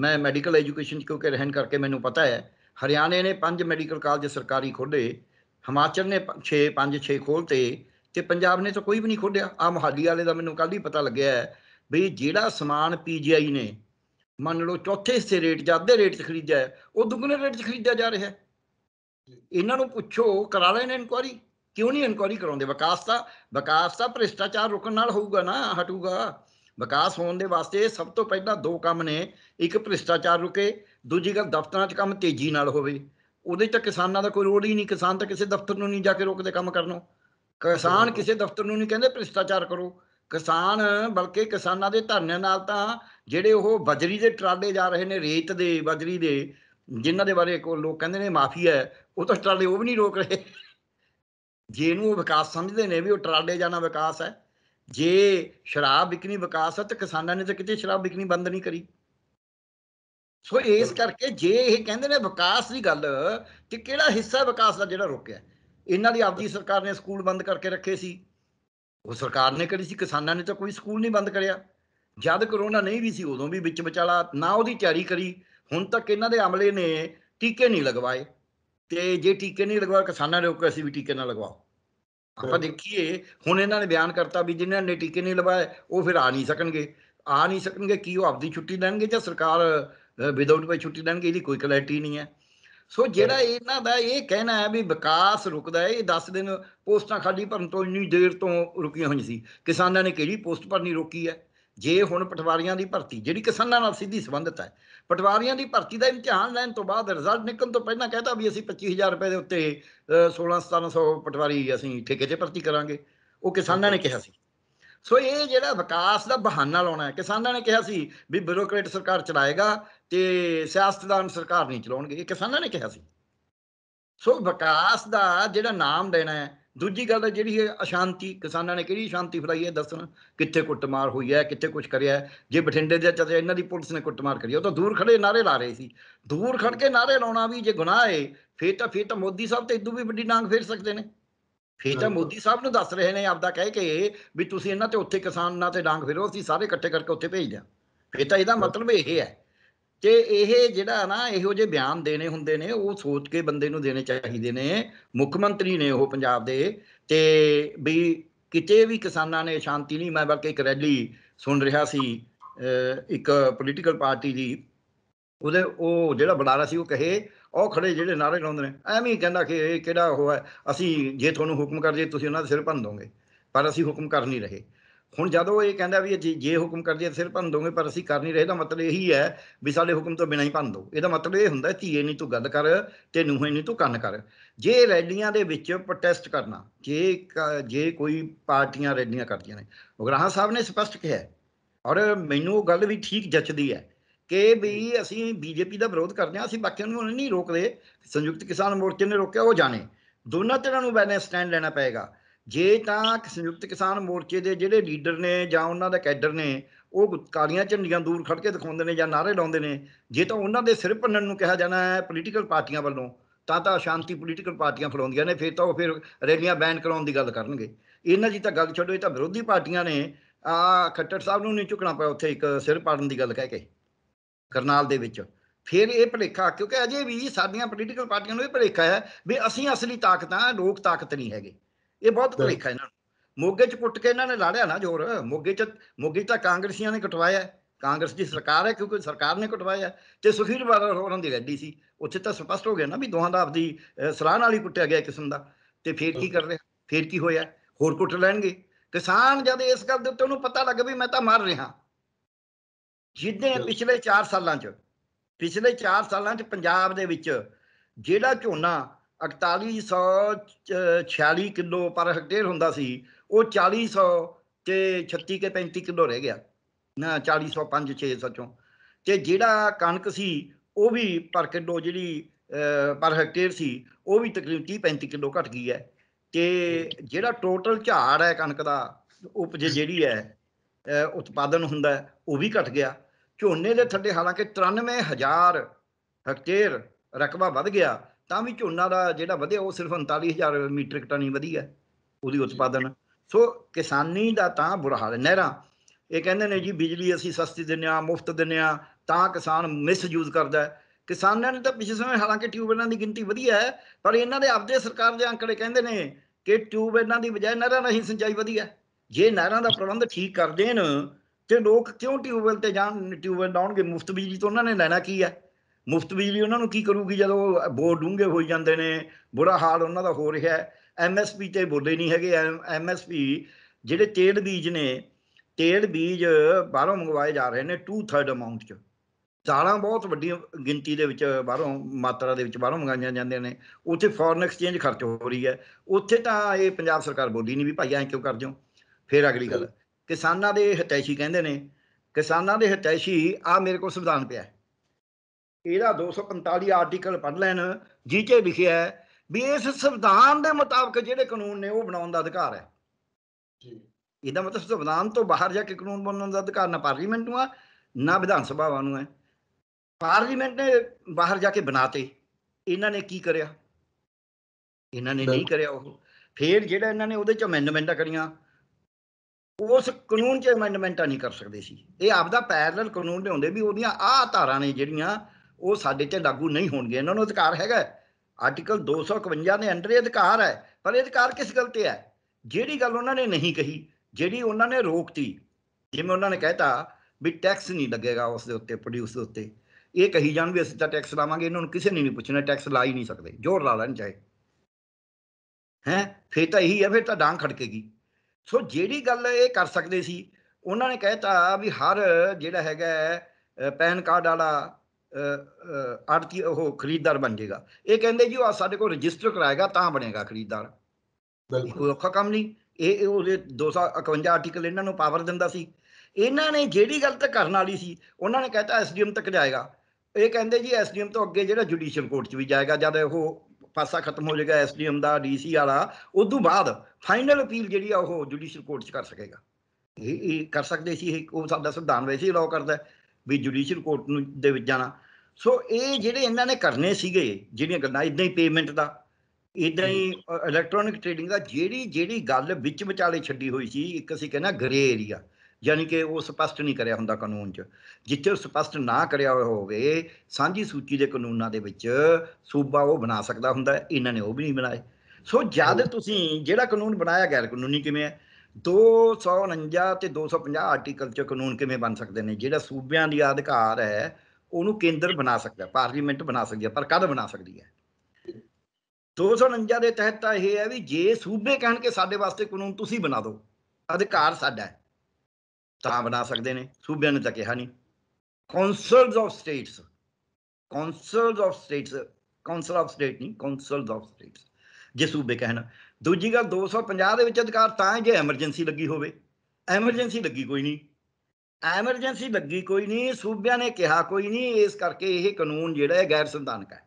ਮੈਂ ਮੈਡੀਕਲ ਐਜੂਕੇਸ਼ਨ ਕਿਉਂਕਿ ਰਹਿਣ ਕਰਕੇ ਮੈਨੂੰ ਪਤਾ ਹੈ ਹਰਿਆਣੇ ਨੇ ਪੰਜ ਮੈਡੀਕਲ ਕਾਲਜ ਸਰਕਾਰੀ ਖੋਲੇ ਹਿਮਾਚਲ ਨੇ 6 5 6 ਖੋਲਤੇ ਤੇ ਪੰਜਾਬ ਨੇ ਤਾਂ ਕੋਈ ਵੀ ਨਹੀਂ ਖੋਲਿਆ ਆ ਮਹਾਲੀ ਵਾਲੇ ਦਾ ਮੈਨੂੰ ਕੱਲ ਹੀ ਪਤਾ ਲੱਗਿਆ ਵੀ ਜਿਹੜਾ ਸਮਾਨ ਪੀਜੀਆਈ ਨੇ ਮੰਨ ਲਓ ਚੌਥੇ ਹਿੱਸੇ ਰੇਟ ਜਾਂਦੇ ਰੇਟ 'ਚ ਖਰੀਦਿਆ ਹੈ ਉਹ ਦੁੱਗਣੇ ਰੇਟ 'ਚ ਖਰੀਦਿਆ ਜਾ ਰਿਹਾ ਹੈ ਇਹਨਾਂ ਨੂੰ ਪੁੱਛੋ ਕਰਾ ਲੈਣ ਇਨਕੁਆਰੀ ਕਿਉਂ ਨਹੀਂ ਇਨਕੁਆਰੀ ਕਰਾਉਂਦੇ ਵਿਕਾਸ ਦਾ ਵਿਕਾਸ ਦਾ ਭ੍ਰਿਸ਼ਟਾਚਾਰ ਰੁਕਣ ਨਾਲ ਹੋਊਗਾ ਨਾ ਹਟੂਗਾ ਵਿਕਾਸ ਹੋਣ ਦੇ ਵਾਸਤੇ ਸਭ ਤੋਂ ਪਹਿਲਾਂ ਦੋ ਕੰਮ ਨੇ ਇੱਕ ਭ੍ਰਿਸ਼ਟਾਚਾਰ ਰੁਕੇ ਦੂਜੀ ਗੱਲ ਦਫ਼ਤਰਾਂ 'ਚ ਕੰਮ ਤੇਜ਼ੀ ਨਾਲ ਹੋਵੇ ਉਹਦੇ 'ਚ ਕਿਸਾਨਾਂ ਦਾ ਕੋਈ ਰੋਲ ਹੀ ਨਹੀਂ ਕਿਸਾਨ ਤਾਂ ਕਿਸੇ ਦਫ਼ਤਰ ਨੂੰ ਨਹੀਂ ਜਾ ਕੇ ਰੋਕਦੇ ਕੰਮ ਕਰਨੋਂ ਕਿਸਾਨ ਕਿਸੇ ਦਫ਼ਤਰ ਨੂੰ ਨਹੀਂ ਕਹਿੰਦੇ ਭ੍ਰਿਸ਼ਟਾਚਾਰ ਕਰੋ ਕਿਸਾਨ ਬਲਕਿ ਕਿਸਾਨਾਂ ਦੇ ਧਰਨੇ ਨਾਲ ਤਾਂ ਜਿਹੜੇ ਉਹ ਬਜਰੀ ਦੇ ਟਰਾਲੇ ਜਾ ਰਹੇ ਨੇ ਰੇਤ ਦੇ ਬਜਰੀ ਦੇ ਜਿਨ੍ਹਾਂ ਦੇ ਬਾਰੇ ਕੋ ਲੋਕ ਕਹਿੰਦੇ ਨੇ ਮਾਫੀਆ ਹੈ ਉਹ ਤਾਂ ਟਰਾਲੇ ਉਹ ਵੀ ਨਹੀਂ ਰੋਕ ਰਹੇ ਜੇ ਨੂੰ ਉਹ ਵਿਕਾਸ ਸਮਝਦੇ ਨੇ ਵੀ ਉਹ ਟਰਾਲੇ ਜਾਣਾ ਵਿਕਾਸ ਹੈ ਜੇ ਸ਼ਰਾਬ ਵਿਕਣੀ ਵਿਕਾਸ ਹੈ ਤਾਂ ਕਿਸਾਨਾਂ ਨੇ ਤਾਂ ਕਿਤੇ ਸ਼ਰਾਬ ਵਿਕਣੀ ਬੰਦ ਨਹੀਂ ਕਰੀ ਸੋ ਇਸ ਕਰਕੇ ਜੇ ਇਹ ਕਹਿੰਦੇ ਨੇ ਵਿਕਾਸ ਦੀ ਗੱਲ ਤੇ ਕਿਹੜਾ ਹਿੱਸਾ ਵਿਕਾਸ ਦਾ ਜਿਹੜਾ ਰੁਕਿਆ ਇਹਨਾਂ ਦੀ ਆਪਦੀ ਸਰਕਾਰ ਨੇ ਸਕੂਲ ਬੰਦ ਕਰਕੇ ਰੱਖੇ ਸੀ ਉਹ ਸਰਕਾਰ ਨੇ ਕਰੀ ਸੀ ਕਿਸਾਨਾਂ ਨੇ ਤਾਂ ਕੋਈ ਸਕੂਲ ਨਹੀਂ ਬੰਦ ਕਰਿਆ ਜਦ ਕਰੋਨਾ ਨਹੀਂ ਵੀ ਸੀ ਉਦੋਂ ਵੀ ਵਿੱਚ ਵਿਚਾਲਾ ਨਾ ਉਹਦੀ ਤਿਆਰੀ ਕਰੀ ਹੁਣ ਤੱਕ ਇਹਨਾਂ ਦੇ ਅਮਲੇ ਨੇ ਟੀਕੇ ਨਹੀਂ ਲਗਵਾਏ ਤੇ ਜੇ ਟੀਕੇ ਨਹੀਂ ਲਗਵਾ ਕਿਸਾਨਾਂ ਨੇ ਉਹ ਅਸੀਂ ਵੀ ਟੀਕੇ ਨਾ ਲਗਵਾਓ ਆਪਾਂ ਦੇਖੀਏ ਹੁਣ ਇਹਨਾਂ ਨੇ ਬਿਆਨ ਕਰਤਾ ਵੀ ਜਿਨ੍ਹਾਂ ਨੇ ਟੀਕੇ ਨਹੀਂ ਲਵਾਏ ਉਹ ਫਿਰ ਆ ਨਹੀਂ ਸਕਣਗੇ ਆ ਨਹੀਂ ਸਕਣਗੇ ਕੀ ਉਹ ਆਪਦੀ ਛੁੱਟੀ ਲੈਣਗੇ ਜਾਂ ਸਰਕਾਰ ਵਿਦਆਊਟ ਪੇ ਛੁੱਟੀ ਲੈਣਗੇ ਇਹਦੀ ਕੋਈ ਕਲੈਰਿਟੀ ਨਹੀਂ ਹੈ ਸੋ ਜਿਹੜਾ ਇਹਨਾਂ ਦਾ ਇਹ ਕਹਿਣਾ ਹੈ ਵੀ ਵਿਕਾਸ ਰੁਕਦਾ ਹੈ ਇਹ 10 ਦਿਨ ਪੋਸਟਾਂ ਖਾਲੀ ਭਰਨ ਤੋਂ ਇੰਨੀ ਦੇਰ ਤੋਂ ਰੁਕੀਆਂ ਹੋਈਆਂ ਸੀ ਕਿਸਾਨਾਂ ਨੇ ਕਿਹੜੀ ਪੋਸਟ ਭਰਨੀ ਰੋਕੀ ਹੈ ਜੇ ਹੁਣ ਪਟਵਾਰੀਆਂ ਦੀ ਭਰਤੀ ਜਿਹੜੀ ਕਿਸਾਨਾਂ ਨਾਲ ਸਿੱਧੀ ਸੰਬੰਧਤ ਹੈ ਪਟਵਾਰੀਆਂ ਦੀ ਭਰਤੀ ਦਾ ਇਮਤਿਹਾਨ ਲੈਣ ਤੋਂ ਬਾਅਦ ਰਿਜ਼ਲਟ ਨਿਕਲਣ ਤੋਂ ਪਹਿਲਾਂ ਕਹਤਾ ਵੀ ਅਸੀਂ 25000 ਰੁਪਏ ਦੇ ਉੱਤੇ 16 1700 ਪਟਵਾਰੀ ਅਸੀਂ ਠੇਕੇ 'ਤੇ ਭਰਤੀ ਕਰਾਂਗੇ ਉਹ ਕਿਸਾਨਾਂ ਨੇ ਕਿਹਾ ਸੀ ਸੋ ਇਹ ਜਿਹੜਾ ਵਿਕਾਸ ਦਾ ਬਹਾਨਾ ਲਾਉਣਾ ਹੈ ਕਿਸਾਨਾਂ ਨੇ ਕਿਹਾ ਸੀ ਵੀ ਬਿਊਰੋਕਰੇਟ ਸਰਕਾਰ ਚਲਾਏਗਾ ਤੇ ਸਿਆਸਤਦਾਨ ਸਰਕਾਰ ਨਹੀਂ ਚਲਾਉਣਗੇ ਇਹ ਕਿਸਾਨਾਂ ਨੇ ਕਿਹਾ ਸੀ ਸੋ ਵਿਕਾਸ ਦਾ ਜਿਹੜਾ ਨਾਮ ਦੇਣਾ ਹੈ ਦੂਜੀ ਗੱਲ ਜਿਹੜੀ ਹੈ ਅਸ਼ਾਂਤੀ ਕਿਸਾਨਾਂ ਨੇ ਕਿਹੜੀ ਸ਼ਾਂਤੀ ਫੜਾਈ ਹੈ ਦੱਸਣ ਕਿੱਥੇ ਕੁੱਟਮਾਰ ਹੋਈ ਹੈ ਕਿੱਥੇ ਕੁਝ ਕਰਿਆ ਜੇ ਬਠਿੰਡੇ ਦੇ ਚਾਚੇ ਇਹਨਾਂ ਦੀ ਪੁਲਿਸ ਨੇ ਕੁੱਟਮਾਰ ਕਰੀ ਉਹ ਤਾਂ ਦੂਰ ਖੜੇ ਨਾਰੇ ਲਾ ਰਹੇ ਸੀ ਦੂਰ ਖੜ ਕੇ ਨਾਰੇ ਲਾਉਣਾ ਵੀ ਜੇ ਗੁਨਾਹ ਹੈ ਫੇਰ ਤਾਂ ਫੇਰ ਤਾਂ ਮੋਦੀ ਸਾਹਿਬ ਤੇ ਇਦੋਂ ਵੀ ਵੱਡੀ ਡਾਂਗ ਫੇਰ ਸਕਦੇ ਨੇ ਫੇਰ ਤਾਂ ਮੋਦੀ ਸਾਹਿਬ ਨੂੰ ਦੱਸ ਰਹੇ ਨੇ ਆਪਦਾ ਕਹਿ ਕੇ ਵੀ ਤੁਸੀਂ ਇਹਨਾਂ ਤੇ ਉੱਥੇ ਕਿਸਾਨਾਂ ਤੇ ਡਾਂਗ ਫੇਰੋ ਅਸੀਂ ਸਾਰੇ ਇਕੱਠੇ ਕਰਕੇ ਉੱਥੇ ਭੇਜ ਦਿਆਂ ਫੇਰ ਤਾਂ ਇਹਦਾ ਮਤਲਬ ਇਹ ਹੈ ਤੇ ਇਹ ਜਿਹੜਾ ਨਾ ਇਹੋ ਜਿਹੇ ਬਿਆਨ ਦੇਣੇ ਹੁੰਦੇ ਨੇ ਉਹ ਸੋਚ ਕੇ ਬੰਦੇ ਨੂੰ ਦੇਣੇ ਚਾਹੀਦੇ ਨੇ ਮੁੱਖ ਮੰਤਰੀ ਨੇ ਉਹ ਪੰਜਾਬ ਦੇ ਤੇ ਵੀ ਕਿਤੇ ਵੀ ਕਿਸਾਨਾਂ ਨੇ ਸ਼ਾਂਤੀ ਨਹੀਂ ਮੈਂ ਬਲਕਿ ਇੱਕ ਰੈਲੀ ਸੁਣ ਰਿਹਾ ਸੀ ਇੱਕ ਪੋਲੀਟੀਕਲ ਪਾਰਟੀ ਦੀ ਉਹਦੇ ਉਹ ਜਿਹੜਾ ਬਣਾਰਾ ਸੀ ਉਹ ਕਹੇ ਉਹ ਖੜੇ ਜਿਹੜੇ ਨਾਰੇ ਲਾਉਂਦੇ ਨੇ ਐਵੇਂ ਕਹਿੰਦਾ ਕਿ ਇਹ ਕਿਹੜਾ ਉਹ ਹੈ ਅਸੀਂ ਜੇ ਤੁਹਾਨੂੰ ਹੁਕਮ ਕਰ ਜੇ ਤੁਸੀਂ ਉਹਨਾਂ ਦੇ ਸਿਰ ਭੰਨ ਦੋਗੇ ਪਰ ਅਸੀਂ ਹੁਕਮ ਕਰ ਨਹੀਂ ਰਹੇ ਹੁਣ ਜਦੋਂ ਇਹ ਕਹਿੰਦਾ ਵੀ ਜੇ ਹੁਕਮ ਕਰ ਜੇ ਸਿਰ ਭੰਨ ਦੋਗੇ ਪਰ ਅਸੀਂ ਕਰ ਨਹੀਂ ਰਹੇ ਦਾ ਮਤਲਬ ਇਹੀ ਹੈ ਵੀ ਸਾਡੇ ਹੁਕਮ ਤੋਂ ਬਿਨਾਂ ਹੀ ਭੰਨ ਦੋ ਇਹਦਾ ਮਤਲਬ ਇਹ ਹੁੰਦਾ ਧੀਏ ਨਹੀਂ ਤੂੰ ਗੱਲ ਕਰ ਤੇ ਨੂੰਹੇ ਨਹੀਂ ਤੂੰ ਕੰਨ ਕਰ ਜੇ ਰੈਲੀਆਂ ਦੇ ਵਿੱਚ ਪ੍ਰੋਟੈਸਟ ਕਰਨਾ ਜੇ ਜੇ ਕੋਈ ਪਾਰਟੀਆਂ ਰੈਲੀਆਂ ਕਰਦੀਆਂ ਨੇ ਉਗਰਾਹਾਂ ਸਾਹਿਬ ਨੇ ਸਪਸ਼ਟ ਕਿਹਾ ਔਰ ਮੈਨੂੰ ਉਹ ਗੱਲ ਵੀ ਠੀਕ ਜੱਚਦੀ ਹੈ ਕਿ ਵੀ ਅਸੀਂ ਬੀਜੇਪੀ ਦਾ ਵਿਰੋਧ ਕਰਦੇ ਹਾਂ ਅਸੀਂ ਬਾਕੀਆਂ ਨੂੰ ਨਹੀਂ ਰੋਕਦੇ ਸੰਯੁਕਤ ਕਿਸਾਨ ਮੋਰਚੇ ਨੇ ਰੋਕਿਆ ਉਹ ਜਾਣੇ ਦੋਨਾਂ ਤਰ੍ਹਾਂ ਨੂੰ ਬੈਲੈਂਸ ਸਟੈਂਡ ਲੈਣਾ ਪਏਗਾ ਜੇ ਤਾਂ ਸੰਯੁਕਤ ਕਿਸਾਨ ਮੋਰਚੇ ਦੇ ਜਿਹੜੇ ਲੀਡਰ ਨੇ ਜਾਂ ਉਹਨਾਂ ਦਾ ਕੈਡਰ ਨੇ ਉਹ ਕਾਲੀਆਂ ਝੰਡੀਆਂ ਦੂਰ ਖੜ ਕੇ ਦਿਖਾਉਂਦੇ ਨੇ ਜਾਂ ਨਾਰੇ ਲਾਉਂਦੇ ਨੇ ਜੇ ਤਾਂ ਉਹਨਾਂ ਦੇ ਸਿਰ ਭੰਨਣ ਨੂੰ ਕਿਹਾ ਜਾਣਾ ਹੈ ਪੋਲੀਟੀਕਲ ਪਾਰਟੀਆਂ ਵੱਲੋਂ ਤਾਂ ਤਾਂ ਸ਼ਾਂਤੀ ਪੋਲੀਟੀਕਲ ਪਾਰਟੀਆਂ ਫਲਾਉਂਦੀਆਂ ਨੇ ਫਿਰ ਤਾਂ ਉਹ ਫਿਰ ਰੈਲੀਆਂ ਬੈਨ ਕਰਾਉਣ ਦੀ ਗੱਲ ਕਰਨਗੇ ਇਹਨਾਂ ਦੀ ਤਾਂ ਗੱਲ ਛੱਡੋ ਇਹ ਤਾਂ ਵਿਰੋਧੀ ਪਾਰਟੀਆਂ ਨੇ ਆ ਖੱਟਰ ਸਾਹਿਬ ਨੂੰ ਨਹੀਂ ਝੁਕਣਾ ਪਿਆ ਉੱਥੇ ਇੱਕ ਸਿਰ ਪਾੜਨ ਦੀ ਗੱਲ ਕਹਿ ਕੇ ਕਰਨਾਲ ਦੇ ਵਿੱਚ ਫਿਰ ਇਹ ਭਲੇਖਾ ਕਿਉਂਕਿ ਅਜੇ ਵੀ ਸਾਡੀਆਂ ਪੋਲੀਟੀਕਲ ਪਾਰਟੀਆਂ ਨੂੰ ਇਹ ਭਲੇਖਾ ਹੈ ਵੀ ਅਸੀਂ ਅਸਲੀ ਤਾਕਤ ਆ ਲੋਕ ਤਾਕਤ ਨਹੀਂ ਹੈਗੇ ਇਹ ਬਹੁਤ ਭੁਲੇਖਾ ਇਹਨਾਂ ਨੂੰ ਮੋਗੇ 'ਚ ਪੁੱਟ ਕੇ ਇਹਨਾਂ ਨੇ ਲਾੜਿਆ ਨਾ ਜ਼ੋਰ ਮੋਗੇ 'ਚ ਮੋਗੇ ਤਾਂ ਕਾਂਗਰਸੀਆਂ ਨੇ ਕਟਵਾਇਆ ਕਾਂਗਰਸ ਦੀ ਸਰਕਾਰ ਹੈ ਕਿਉਂਕਿ ਸਰਕਾਰ ਨੇ ਕਟਵਾਇਆ ਤੇ ਸੁਖੀਰ ਬਾਦਲ ਹੋਰਾਂ ਦੀ ਰੈਡੀ ਸੀ ਉੱਥੇ ਤਾਂ ਸਪਸ਼ਟ ਹੋ ਗਿਆ ਨਾ ਵੀ ਦੋਹਾਂ ਦਾ ਆਪਦੀ ਸਲਾਹ ਨਾਲ ਹੀ ਕੁੱਟਿਆ ਗਿਆ ਕਿਸਮ ਦਾ ਤੇ ਫੇਰ ਕੀ ਕਰ ਫੇਰ ਕੀ ਹੋਇਆ ਹੋਰ ਕੁੱਟ ਲੈਣਗੇ ਕਿਸਾਨ ਜਦ ਇਸ ਗੱਲ ਦੇ ਉੱਤੇ ਉਹਨੂੰ ਪਤਾ ਲੱਗ ਵੀ ਮੈਂ ਤਾਂ ਮਰ ਰਿਹਾ ਜਿੱਦੇ ਪਿਛਲੇ 4 ਸਾਲਾਂ 'ਚ ਪਿਛਲੇ 4 ਸਾਲਾਂ 'ਚ ਪੰਜਾਬ ਦੇ ਵਿੱਚ ਜਿਹੜਾ ਝੋਨਾ 4146 ਕਿਲੋ ਪਰ ਹੈਕਟੇਅਰ ਹੁੰਦਾ ਸੀ ਉਹ 4000 ਤੇ 36 ਕੇ 35 ਕਿਲੋ ਰਹਿ ਗਿਆ ਨਾ 4005 6 ਸੱਚੋਂ ਤੇ ਜਿਹੜਾ ਕਣਕ ਸੀ ਉਹ ਵੀ ਪਰ ਕਿਲੋ ਜਿਹੜੀ ਪਰ ਹੈਕਟੇਅਰ ਸੀ ਉਹ ਵੀ ਤਕਰੀਬਨ 30 35 ਕਿਲੋ ਘਟ ਗਈ ਹੈ ਤੇ ਜਿਹੜਾ ਟੋਟਲ ਝਾੜ ਹੈ ਕਣਕ ਦਾ ਉਪਜ ਜਿਹੜੀ ਹੈ ਉਤਪਾਦਨ ਹੁੰਦਾ ਉਹ ਵੀ ਘਟ ਗਿਆ ਝੋਨੇ ਦੇ ਥੱਲੇ ਹਾਲਾਂਕਿ 93000 ਹੈਕਟੇਅਰ ਰਕਬਾ ਵੱਧ ਗਿਆ ਤਾਂ ਵੀ ਝੋਨਾ ਦਾ ਜਿਹੜਾ ਵਧਿਆ ਉਹ ਸਿਰਫ 39000 ਮੀਟ੍ਰਿਕ ਟਨ ਹੀ ਵਧਿਆ ਉਹਦੀ ਉਤਪਾਦਨ ਸੋ ਕਿਸਾਨੀ ਦਾ ਤਾਂ ਬੁਰਾ ਹਾਲ ਹੈ ਇਹ ਕਹਿੰਦੇ ਨੇ ਜੀ ਬਿਜਲੀ ਅਸੀਂ ਸਸਤੀ ਦਿੰਨੇ ਆ ਮੁਫਤ ਦਿੰਨੇ ਆ ਤਾਂ ਕਿਸਾਨ ਮਿਸਯੂਜ਼ ਕਰਦਾ ਕਿਸਾਨਾਂ ਨੇ ਤਾਂ ਪਿਛਲੇ ਸਮੇਂ ਹਾਲਾਂਕਿ ਟਿਊਬਵੈਲਾਂ ਦੀ ਗਿਣਤੀ ਵਧੀਆ ਹੈ ਪਰ ਇਹਨਾਂ ਦੇ ਆਪਦੇ ਸਰਕਾਰ ਦੇ ਅੰਕੜੇ ਕਹਿੰਦੇ ਨੇ ਕਿ ਟਿਊਬਵੈਲਾਂ ਦੀ ਬਜਾਏ ਨਹਿਰਾਂ ਹੀ ਸਿੰਚਾਈ ਵਧੀਆ ਜੇ ਨਹਿਰਾਂ ਦਾ ਪ੍ਰਬੰਧ ਠੀਕ ਕਰ ਦੇਣ ਤੇ ਲੋਕ ਕਿਉਂ ਟਿਊਬਵੈਲ ਤੇ ਜਾਣ ਟਿਊਬਵੈਲ ਲਾਉਣਗੇ ਮੁਫਤ ਬਿਜਲੀ ਤੋਂ ਉਹਨਾਂ ਨੇ ਲੈਣਾ ਕੀ ਹੈ ਮੁਫਤ ਬਿਜਲੀ ਉਹਨਾਂ ਨੂੰ ਕੀ ਕਰੂਗੀ ਜਦੋਂ ਬੋਰ ਡੂੰਗੇ ਹੋਈ ਜਾਂਦੇ ਨੇ ਬੁਰਾ ਹਾਲ ਉਹਨਾਂ ਦਾ ਹੋ ਰਿਹਾ ਹੈ ਐਮਐਸਪੀ ਤੇ ਬੋਲੇ ਨਹੀਂ ਹੈਗੇ ਐਮਐਸਪੀ ਜਿਹੜੇ ਤੇਲ ਬੀਜ ਨੇ ਤੇਲ ਬੀਜ ਬਾਹਰੋਂ ਮੰਗਵਾਏ ਜਾ ਰਹੇ ਨੇ 2/3 ਅਮਾਉਂਟ 'ਚ ਦਾਲਾਂ ਬਹੁਤ ਵੱਡੀ ਗਿਣਤੀ ਦੇ ਵਿੱਚ ਬਾਹਰੋਂ ਮਾਤਰਾ ਦੇ ਵਿੱਚ ਬਾਹਰੋਂ ਮੰਗਾਈਆਂ ਜਾਂਦੀਆਂ ਨੇ ਉੱਥੇ ਫੋਰਨ ਐਕਸਚੇਂਜ ਖਰਚ ਹੋ ਰਹੀ ਹੈ ਉੱਥੇ ਤਾਂ ਇਹ ਪੰਜਾਬ ਸਰਕਾਰ ਬੋਲੀ ਨਹੀਂ ਵੀ ਭਾਈ ਐਂ ਕਿਉਂ ਕਰਦੇ ਹੋ ਫੇਰ ਅਗਲੀ ਗੱਲ ਕਿਸਾਨਾਂ ਦੇ ਹਿਤੈਸ਼ੀ ਕਹਿੰਦੇ ਨੇ ਕਿਸਾਨਾਂ ਦੇ ਹਿਤੈਸ਼ੀ ਆ ਮੇਰੇ ਕੋਲ ਸੰਵਿਧਾਨ ਪਿਆ ਇਹਦਾ 245 ਆਰਟੀਕਲ ਪੜ੍ਹ ਲੈਣ ਜਿਹ ਲਿਖਿਆ ਹੈ ਵੀ ਇਸ ਸੰਵਿਧਾਨ ਦੇ ਮੁਤਾਬਕ ਜਿਹੜੇ ਕਾਨੂੰਨ ਨੇ ਉਹ ਬਣਾਉਣ ਦਾ ਅਧਿਕਾਰ ਹੈ ਜੀ ਇਹਦਾ ਮਤਲਬ ਸੰਵਿਧਾਨ ਤੋਂ ਬਾਹਰ ਜਾ ਕੇ ਕਾਨੂੰਨ ਬਣਾਉਣ ਦਾ ਅਧਿਕਾਰ ਨਾ ਪਾਰਲੀਮੈਂਟ ਨੂੰ ਆ ਨਾ ਵਿਧਾਨ ਸਭਾਵਾਂ ਨੂੰ ਹੈ ਪਾਰਲੀਮੈਂਟ ਨੇ ਬਾਹਰ ਜਾ ਕੇ ਬਣਾਤੇ ਇਹਨਾਂ ਨੇ ਕੀ ਕਰਿਆ ਇਹਨਾਂ ਨੇ ਨਹੀਂ ਕਰਿਆ ਉਹ ਫੇਰ ਜਿਹੜਾ ਇਹਨਾਂ ਨੇ ਉਹਦੇ ਚ ਅਮੈਂਡਮੈਂਟਾਂ ਕਰੀਆਂ ਉਸ ਕਾਨੂੰਨ ਚ ਅਮੈਂਡਮੈਂਟਾਂ ਨਹੀਂ ਕਰ ਸਕਦੇ ਸੀ ਇਹ ਆਪਦਾ ਪੈਰਲਲ ਕਾਨੂੰਨ ਲਿਆਉਂਦੇ ਵੀ ਉਹਦੀਆਂ ਆਹ ਧਾਰਾਂ ਨੇ ਜਿਹੜੀਆਂ ਉਹ ਸਾਡੇ ਤੇ ਲਾਗੂ ਨਹੀਂ ਹੋਣਗੇ ਇਹਨਾਂ ਨੂੰ ਅਧਿਕਾਰ ਹੈਗਾ ਆਰਟੀਕਲ 251 ਦੇ ਅੰਡਰ ਇਹ ਅਧਿਕਾਰ ਹੈ ਪਰ ਇਹ ਅਧਿਕਾਰ ਕਿਸ ਗੱਲ ਤੇ ਹੈ ਜਿਹੜੀ ਗੱਲ ਉਹਨਾਂ ਨੇ ਨਹੀਂ ਕਹੀ ਜਿਹੜੀ ਉਹਨਾਂ ਨੇ ਰੋਕਤੀ ਜਿਵੇਂ ਉਹਨਾਂ ਨੇ ਕਹਿਤਾ ਵੀ ਟੈਕਸ ਨਹੀਂ ਲੱਗੇਗਾ ਉਸ ਦੇ ਉੱਤੇ ਪ੍ਰੋਡਿਊਸ ਦੇ ਉੱਤੇ ਇਹ ਕਹੀ ਜਾਣ ਵੀ ਅਸੀਂ ਤਾਂ ਟੈਕਸ ਲਾਵਾਂਗੇ ਇਹਨਾਂ ਨੂੰ ਕਿਸੇ ਨੇ ਨਹੀਂ ਪੁੱਛਣਾ ਟੈਕਸ ਲਾ ਹੀ ਨਹੀਂ ਸਕਦੇ ਜੋਰ ਲਾ ਲੈਣ ਚਾਹੇ ਹੈ ਫੇਰ ਤਾਂ ਇਹੀ ਹੈ ਫੇਰ ਤਾਂ ਡਾਂਗ ਖੜਕੇਗੀ ਸੋ ਜਿਹੜੀ ਗੱਲ ਇਹ ਕਰ ਸਕਦੇ ਸੀ ਉਹਨਾਂ ਨੇ ਕਹਿਤਾ ਵੀ ਹਰ ਜਿਹੜਾ ਹੈਗਾ ਪੈਨ ਕਾਰਡ ਵਾਲਾ ਆੜਤੀ ਉਹ ਖਰੀਦਦਾਰ ਬਣ ਜਾਏਗਾ ਇਹ ਕਹਿੰਦੇ ਜੀ ਉਹ ਸਾਡੇ ਕੋਲ ਰਜਿਸਟਰ ਕਰਾਏਗਾ ਤਾਂ ਬਣੇਗਾ ਖਰੀਦਦਾਰ ਬਿਲਕੁਲ ਔਖਾ ਕੰਮ ਨਹੀਂ ਇਹ ਉਹਦੇ 251 ਆਰਟੀਕਲ ਇਹਨਾਂ ਨੂੰ ਪਾਵਰ ਦਿੰਦਾ ਸੀ ਇਹਨਾਂ ਨੇ ਜਿਹੜੀ ਗੱਲ ਤਾਂ ਕਰਨ ਵਾਲੀ ਸੀ ਉਹਨਾਂ ਨੇ ਕਹਿਤਾ ਐਸਡੀਐਮ ਤੱਕ ਜਾਏਗਾ ਇਹ ਕਹਿੰਦੇ ਜੀ ਐਸਡੀਐਮ ਤੋਂ ਅੱਗੇ ਜਿਹੜਾ ਜੁਡੀਸ਼ੀਅਲ ਕੋਰਟ 'ਚ ਵੀ ਜਾਏਗਾ ਜਦ ਉਹ ਪਾਸਾ ਖਤਮ ਹੋ ਜਾਏਗਾ ਐਸਡੀਐਮ ਦਾ ਡੀਸੀ ਵਾਲਾ ਉਸ ਤੋਂ ਬਾਅਦ ਫਾਈਨਲ ਅਪੀਲ ਜਿਹੜੀ ਆ ਉਹ ਜੁਡੀਸ਼ੀਅਲ ਕੋਰਟ 'ਚ ਕਰ ਸਕੇਗਾ ਇਹ ਇਹ ਕਰ ਸਕਦੇ ਸੀ ਇਹ ਉਹ ਸਾਡਾ ਸੰਵਿਧਾਨ ਵੈਸੇ ਹੀ ਲਾਅ ਕਰਦਾ ਵੀ ਜੁਡੀਸ਼ੀਅਲ ਕੋਰਟ ਨੂੰ ਦੇ ਵਿੱਚ ਜਾਣਾ ਸੋ ਇਹ ਜਿਹੜੇ ਇਹਨਾਂ ਨੇ ਕਰਨੇ ਸੀਗੇ ਜਿਹੜੀਆਂ ਗੱਲਾਂ ਇਦਾਂ ਹੀ ਪੇਮੈਂਟ ਦਾ ਇਦਾਂ ਹੀ ਇਲੈਕਟ੍ਰੋਨਿਕ ਟ੍ਰੇਡਿੰਗ ਦਾ ਜਿਹੜੀ ਜਿਹੜੀ ਗੱਲ ਵਿੱਚ ਵਿਚਾਲੇ ਛੱਡੀ ਹੋਈ ਸੀ ਇੱਕ ਅਸੀਂ ਕਹਿੰਦਾ ਗਰੇ ਏਰੀਆ ਯਾਨੀ ਕਿ ਉਹ ਸਪਸ਼ਟ ਨਹੀਂ ਕਰਿਆ ਹੁੰਦਾ ਕਾਨੂੰਨ 'ਚ ਜਿੱਥੇ ਸਪਸ਼ਟ ਨਾ ਕਰਿਆ ਹੋਇਆ ਹੋਵੇ ਸਾਂਝੀ ਸੂਚੀ ਦੇ ਕਾਨੂੰਨਾਂ ਦੇ ਵਿੱਚ ਸੂਬਾ ਉਹ ਬਣਾ ਸਕਦਾ ਹੁੰਦਾ ਇਹਨਾਂ ਨੇ ਉਹ ਵੀ ਨਹੀਂ ਬਣਾਏ ਸੋ ਜਦ ਤੁਸੀਂ ਜਿਹੜਾ ਕਾਨੂੰਨ ਬਣਾਇਆ ਗੈਰ ਕਾਨੂੰਨੀ ਕਿਵੇਂ ਹੈ 249 ਤੇ 250 ਆਰਟੀਕਲ 'ਚ ਕਾਨੂੰਨ ਕਿਵੇਂ ਬਣ ਸਕਦੇ ਨੇ ਜਿਹੜਾ ਸੂਬਿਆਂ ਦੀ ਅਧਿਕਾਰ ਹੈ ਉਹਨੂੰ ਕੇਂਦਰ ਬਣਾ ਸਕਦਾ ਪਾਰਲੀਮੈਂਟ ਬਣਾ ਸਕਦੀ ਹੈ ਪਰ ਕਦ ਬਣਾ ਸਕਦੀ ਹੈ 249 ਦੇ ਤਹਿਤ ਤਾਂ ਇਹ ਹੈ ਵੀ ਜੇ ਸੂਬੇ ਕਹਿਣ ਕਿ ਸਾਡੇ ਵਾਸਤੇ ਕਾਨੂੰਨ ਤੁਸੀਂ ਬਣਾ ਦਿਓ ਅਧਿਕਾਰ ਸਾਡਾ ਹੈ ਤਾਂ ਬਣਾ ਸਕਦੇ ਨੇ ਸੂਬਿਆਂ ਨੇ ਤਾਂ ਕਿਹਾ ਨਹੀਂ councils of states councils of states council of state ਨਹੀਂ ਕੌਂਸਲਸ ਆਫ ਸਟੇਟਸ ਜੇ ਸੂਬੇ ਕਹਿਣ ਦੂਜੀ ਗੱਲ 250 ਦੇ ਵਿੱਚ ਅਧਿਕਾਰ ਤਾਂ ਜੇ ਐਮਰਜੈਂਸੀ ਲੱਗੀ ਹੋਵੇ ਐਮਰਜੈਂਸੀ ਲੱਗੀ ਕੋਈ ਨਹੀਂ ਐਮਰਜੈਂਸੀ ਲੱਗੀ ਕੋਈ ਨਹੀਂ ਸੂਬਿਆਂ ਨੇ ਕਿਹਾ ਕੋਈ ਨਹੀਂ ਇਸ ਕਰਕੇ ਇਹ ਕਾਨੂੰਨ ਜਿਹੜਾ ਹੈ ਗੈਰ ਸੰਵਿਧਾਨਕ ਹੈ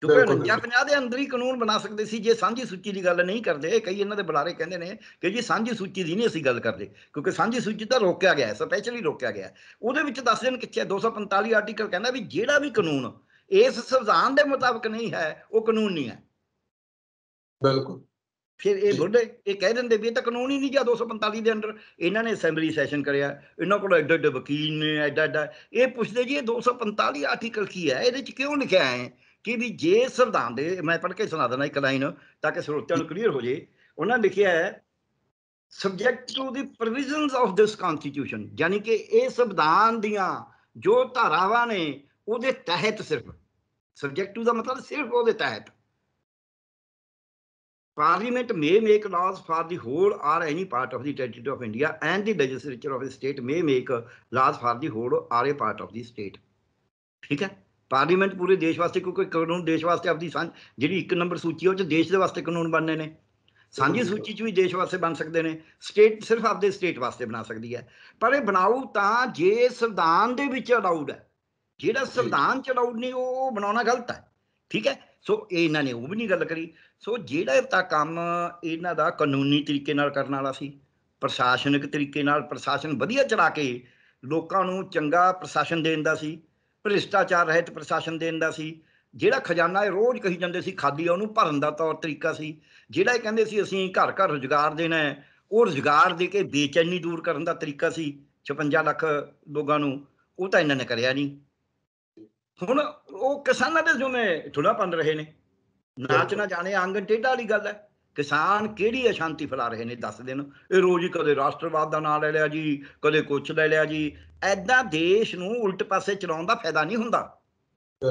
ਕਿਉਂਕਿ 50 ਦੇ ਅੰਦਰ ਹੀ ਕਾਨੂੰਨ ਬਣਾ ਸਕਦੇ ਸੀ ਜੇ ਸਾਂਝੀ ਸੂਚੀ ਦੀ ਗੱਲ ਨਹੀਂ ਕਰਦੇ ਕਈ ਇਹਨਾਂ ਦੇ ਬੁਲਾਰੇ ਕਹਿੰਦੇ ਨੇ ਕਿ ਜੀ ਸਾਂਝੀ ਸੂਚੀ ਦੀ ਨਹੀਂ ਅਸੀਂ ਗੱਲ ਕਰਦੇ ਕਿਉਂਕਿ ਸਾਂਝੀ ਸੂਚੀ ਤਾਂ ਰੋਕਿਆ ਗਿਆ ਹੈ ਸਪੈਸ਼ਲੀ ਰੋਕਿਆ ਗਿਆ ਉਹਦੇ ਵਿੱਚ ਦੱਸ ਦੇਣ ਕਿੱਥੇ 245 ਆਰਟੀਕਲ ਕਹਿੰਦਾ ਵੀ ਜਿਹੜਾ ਵੀ ਕਾਨੂੰਨ ਇਸ ਸੰਵਿਧਾਨ ਦੇ ਮੁਤਾਬਕ ਨਹੀਂ ਹੈ ਉਹ ਕਾਨੂੰਨ ਨਹੀਂ ਹੈ ਬਿਲਕੁਲ ਫਿਰ ਇਹ ਬੁੱਢੇ ਇਹ ਕਹਿ ਦਿੰਦੇ ਵੀ ਇਹ ਤਾਂ ਕਾਨੂੰਨ ਹੀ ਨਹੀਂ ਗਿਆ 245 ਦੇ ਅੰਡਰ ਇਹਨਾਂ ਨੇ ਅਸੈਂਬਲੀ ਸੈਸ਼ਨ ਕਰਿਆ ਇਹਨਾਂ ਕੋਲ ਐਡਾ ਐਡਾ ਵਕੀਲ ਨੇ ਐਡਾ ਐਡਾ ਇਹ ਪੁੱਛਦੇ ਜੀ ਇਹ 245 ਆਰਟੀਕਲ ਕੀ ਹੈ ਇਹਦੇ ਚ ਕਿਉਂ ਲਿਖਿਆ ਹੈ ਕਿ ਵੀ ਜੇ ਸੰਵਿਧਾਨ ਦੇ ਮੈਂ ਪੜ੍ਹ ਕੇ ਸੁਣਾ ਦਿੰਦਾ ਇੱਕ ਲਾਈਨ ਤਾਂ ਕਿ ਸਰੋਤਿਆਂ ਨੂੰ ਕਲੀਅਰ ਹੋ ਜੇ ਉਹਨਾਂ ਲਿਖਿਆ ਹੈ subject to the provisions of this constitution ਯਾਨੀ ਕਿ ਇਹ ਸੰਵਿਧਾਨ ਦੀਆਂ ਜੋ ਧਾਰਾਵਾਂ ਨੇ ਉਹਦੇ ਤਹਿਤ ਸਿਰਫ ਸਬਜੈਕਟ ਟੂ ਦਾ ਮਤਲਬ ਸਿਰਫ ਉਹਦੇ ਤਹਿਤ parliament may make laws for the whole or any part of the territory of India and the legislature of a state may make laws for the whole or a part of the state. ਠੀਕ ਹੈ ਪਾਰਲੀਮੈਂਟ ਪੂਰੇ ਦੇਸ਼ ਵਾਸਤੇ ਕੋਈ ਕਾਨੂੰਨ ਦੇਸ਼ ਵਾਸਤੇ ਆਪਦੀ ਜਿਹੜੀ ਇੱਕ ਨੰਬਰ ਸੂਚੀ ਉਹ ਚ ਦੇਸ਼ ਦੇ ਵਾਸਤੇ ਕਾਨੂੰਨ ਬਣਨੇ ਨੇ ਸਾਂਝੀ ਸੂਚੀ ਚ ਵੀ ਦੇਸ਼ ਵਾਸਤੇ ਬਣ ਸਕਦੇ ਨੇ ਸਟੇਟ ਸਿਰਫ ਆਪਦੇ ਸਟੇਟ ਵਾਸਤੇ ਬਣਾ ਸਕਦੀ ਹੈ ਪਰ ਇਹ ਬਣਾਉ ਤਾਂ ਜੇ ਸੰਵਿਧਾਨ ਦੇ ਵਿੱਚ ਅਲਾਉਡ ਹੈ ਜਿਹੜਾ ਸੰਵਿਧਾਨ ਚ ਅਲਾਉਡ ਨਹੀਂ ਉਹ ਬਣਾਉਣਾ ਗਲਤ ਹੈ ਠੀਕ ਹੈ ਸੋ ਇਹਨਾਂ ਨੇ ਉਹ ਵੀ ਨਹੀਂ ਗੱਲ ਕਰੀ ਸੋ ਜਿਹੜਾ ਤਾਂ ਕੰਮ ਇਹਨਾਂ ਦਾ ਕਾਨੂੰਨੀ ਤਰੀਕੇ ਨਾਲ ਕਰਨ ਵਾਲਾ ਸੀ ਪ੍ਰਸ਼ਾਸਨਿਕ ਤਰੀਕੇ ਨਾਲ ਪ੍ਰਸ਼ਾਸਨ ਵਧੀਆ ਚੜਾ ਕੇ ਲੋਕਾਂ ਨੂੰ ਚੰਗਾ ਪ੍ਰਸ਼ਾਸਨ ਦੇਣ ਦਾ ਸੀ ਭ੍ਰਿਸ਼ਟਾਚਾਰ ਰਹਿਤ ਪ੍ਰਸ਼ਾਸਨ ਦੇਣ ਦਾ ਸੀ ਜਿਹੜਾ ਖਜ਼ਾਨਾ ਇਹ ਰੋਜ਼ ਕਹੀ ਜਾਂਦੇ ਸੀ ਖਾਦੀ ਉਹਨੂੰ ਭਰਨ ਦਾ ਤੌਰ ਤਰੀਕਾ ਸੀ ਜਿਹੜਾ ਇਹ ਕਹਿੰਦੇ ਸੀ ਅਸੀਂ ਘਰ ਘਰ ਰੋਜ਼ਗਾਰ ਦੇਣਾ ਹੈ ਉਹ ਰੋਜ਼ਗਾਰ ਦੇ ਕੇ ਬੇਚੈਨੀ ਦੂਰ ਕਰਨ ਦਾ ਤਰੀਕਾ ਸੀ 56 ਲੱਖ ਲੋਕਾਂ ਨੂੰ ਉਹ ਤਾਂ ਇਹਨਾਂ ਨੇ ਕਰਿਆ ਨਹੀਂ ਹੁਣ ਉਹ ਕਿਸਾਨਾਂ ਦੇ ਜੁਨੇ ਠੁਲਾ ਪੰਨ ਰਹੇ ਨੇ ਨਾਚ ਨਾ ਜਾਣੇ ਅੰਗ ਟੇਢਾ ਵਾਲੀ ਗੱਲ ਹੈ ਕਿਸਾਨ ਕਿਹੜੀ ਅਸ਼ਾਂਤੀ ਫੈਲਾ ਰਹੇ ਨੇ ਦੱਸ ਦੇਣ ਇਹ ਰੋਜ਼ ਹੀ ਕਦੇ ਰਾਸ਼ਟਰਵਾਦ ਦਾ ਨਾਂ ਲੈ ਲਿਆ ਜੀ ਕਦੇ ਕੁਛ ਲੈ ਲਿਆ ਜੀ ਐਦਾਂ ਦੇਸ਼ ਨੂੰ ਉਲਟ ਪਾਸੇ ਚਲਾਉਣ ਦਾ ਫਾਇਦਾ ਨਹੀਂ ਹੁੰਦਾ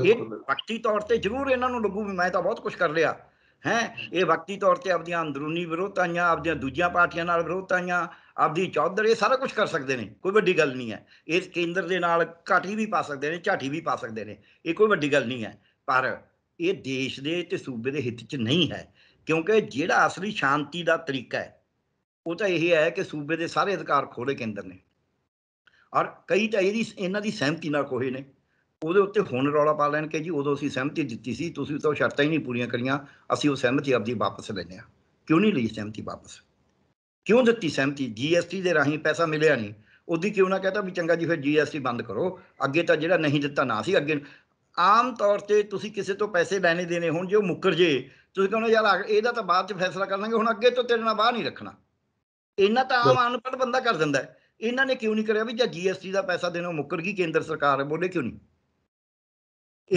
ਇਹ ਵਕਤੀ ਤੌਰ ਤੇ ਜ਼ਰੂਰ ਇਹਨਾਂ ਨੂੰ ਲੱਗੂ ਵੀ ਮੈਂ ਤਾਂ ਬਹੁਤ ਕੁਝ ਕਰ ਲਿਆ ਹੈ ਇਹ ਵਕਤੀ ਤੌਰ ਤੇ ਆਪਣੀਆਂ ਅੰਦਰੂਨੀ ਵਿਰੋਧਤਾਆਂ ਆਪਣੀਆਂ ਦੂਜੀਆਂ ਪਾਰਟੀਆਂ ਨਾਲ ਵਿਰੋਧਤਾਆਂ ਆਪਦੀ ਚੌਧਰ ਇਹ ਸਾਰਾ ਕੁਝ ਕਰ ਸਕਦੇ ਨੇ ਕੋਈ ਵੱਡੀ ਗੱਲ ਨਹੀਂ ਹੈ ਇਹ ਕੇਂਦਰ ਦੇ ਨਾਲ ਘਾਟੀ ਵੀ ਪਾ ਸਕਦੇ ਨੇ ਝਾਟੀ ਵੀ ਪਾ ਸਕਦੇ ਨੇ ਇਹ ਕੋਈ ਵੱਡੀ ਗੱਲ ਨਹੀਂ ਹੈ ਪਰ ਇਹ ਦੇਸ਼ ਦੇ ਤੇ ਸੂਬੇ ਦੇ ਹਿੱਤ 'ਚ ਨਹੀਂ ਹੈ ਕਿਉਂਕਿ ਜਿਹੜਾ ਅਸਲੀ ਸ਼ਾਂਤੀ ਦਾ ਤਰੀਕਾ ਹੈ ਉਹ ਤਾਂ ਇਹ ਹੈ ਕਿ ਸੂਬੇ ਦੇ ਸਾਰੇ ਅਧਿਕਾਰ ਖੋਲੇ ਕੇਂਦਰ ਨੇ ਔਰ ਕਈ ਤਾਂ ਇਹਦੀ ਇਹਨਾਂ ਦੀ ਸਹਿਮਤੀ ਨਾਲ ਕੋਹੇ ਨੇ ਉਹਦੇ ਉੱਤੇ ਹੁਣ ਰੌਲਾ ਪਾ ਲੈਣ ਕਿ ਜੀ ਉਦੋਂ ਅਸੀਂ ਸਹਿਮਤੀ ਦਿੱਤੀ ਸੀ ਤੁਸੀਂ ਤਾਂ ਸ਼ਰਤਾਂ ਹੀ ਨਹੀਂ ਪੂਰੀਆਂ ਕਰੀਆਂ ਅਸੀਂ ਉਹ ਸਹਿਮਤੀ ਆਪਦੀ ਵਾਪਸ ਲੈਨੇ ਆ ਕਿਉਂ ਨਹੀਂ ਲਈ ਸਹਿਮਤੀ ਵਾਪਸ ਕਿਉਂ ਦਿੱਤੀ ਸਹਿਮਤੀ ਜੀਐਸਟੀ ਦੇ ਰਾਹੀਂ ਪੈਸਾ ਮਿਲਿਆ ਨਹੀਂ ਉਹਦੀ ਕਿਉਂ ਨਾ ਕਹਤਾ ਵੀ ਚੰਗਾ ਜੀ ਫਿਰ ਜੀਐਸਟੀ ਬੰਦ ਕਰੋ ਅੱਗੇ ਤਾਂ ਜਿਹੜਾ ਨਹੀਂ ਦਿੱਤਾ ਨਾ ਸੀ ਅੱਗੇ ਆਮ ਤੌਰ ਤੇ ਤੁਸੀਂ ਕਿਸੇ ਤੋਂ ਪੈਸੇ ਲੈਣੇ ਦੇਣੇ ਹੁਣ ਜੇ ਉਹ ਮੁੱਕਰ ਜੇ ਤੁਸੀਂ ਕਹਿੰਦੇ ਯਾਰ ਇਹਦਾ ਤਾਂ ਬਾਅਦ ਚ ਫੈਸਲਾ ਕਰ ਲਾਂਗੇ ਹੁਣ ਅੱਗੇ ਤੋਂ ਤੇਰੇ ਨਾਲ ਬਾਹ ਨਹੀਂ ਰੱਖਣਾ ਇਹਨਾਂ ਤਾਂ ਆਮ ਅਨਪੜ ਬੰਦਾ ਕਰ ਦਿੰਦਾ ਇਹਨਾਂ ਨੇ ਕਿਉਂ ਨਹੀਂ ਕਰਿਆ ਵੀ ਜੇ ਜੀਐਸਟੀ ਦਾ ਪੈਸਾ ਦੇਣਾ ਮੁੱਕਰ ਗਈ ਕੇਂਦਰ ਸਰਕਾਰ ਬੋਲੇ ਕਿਉਂ ਨਹੀਂ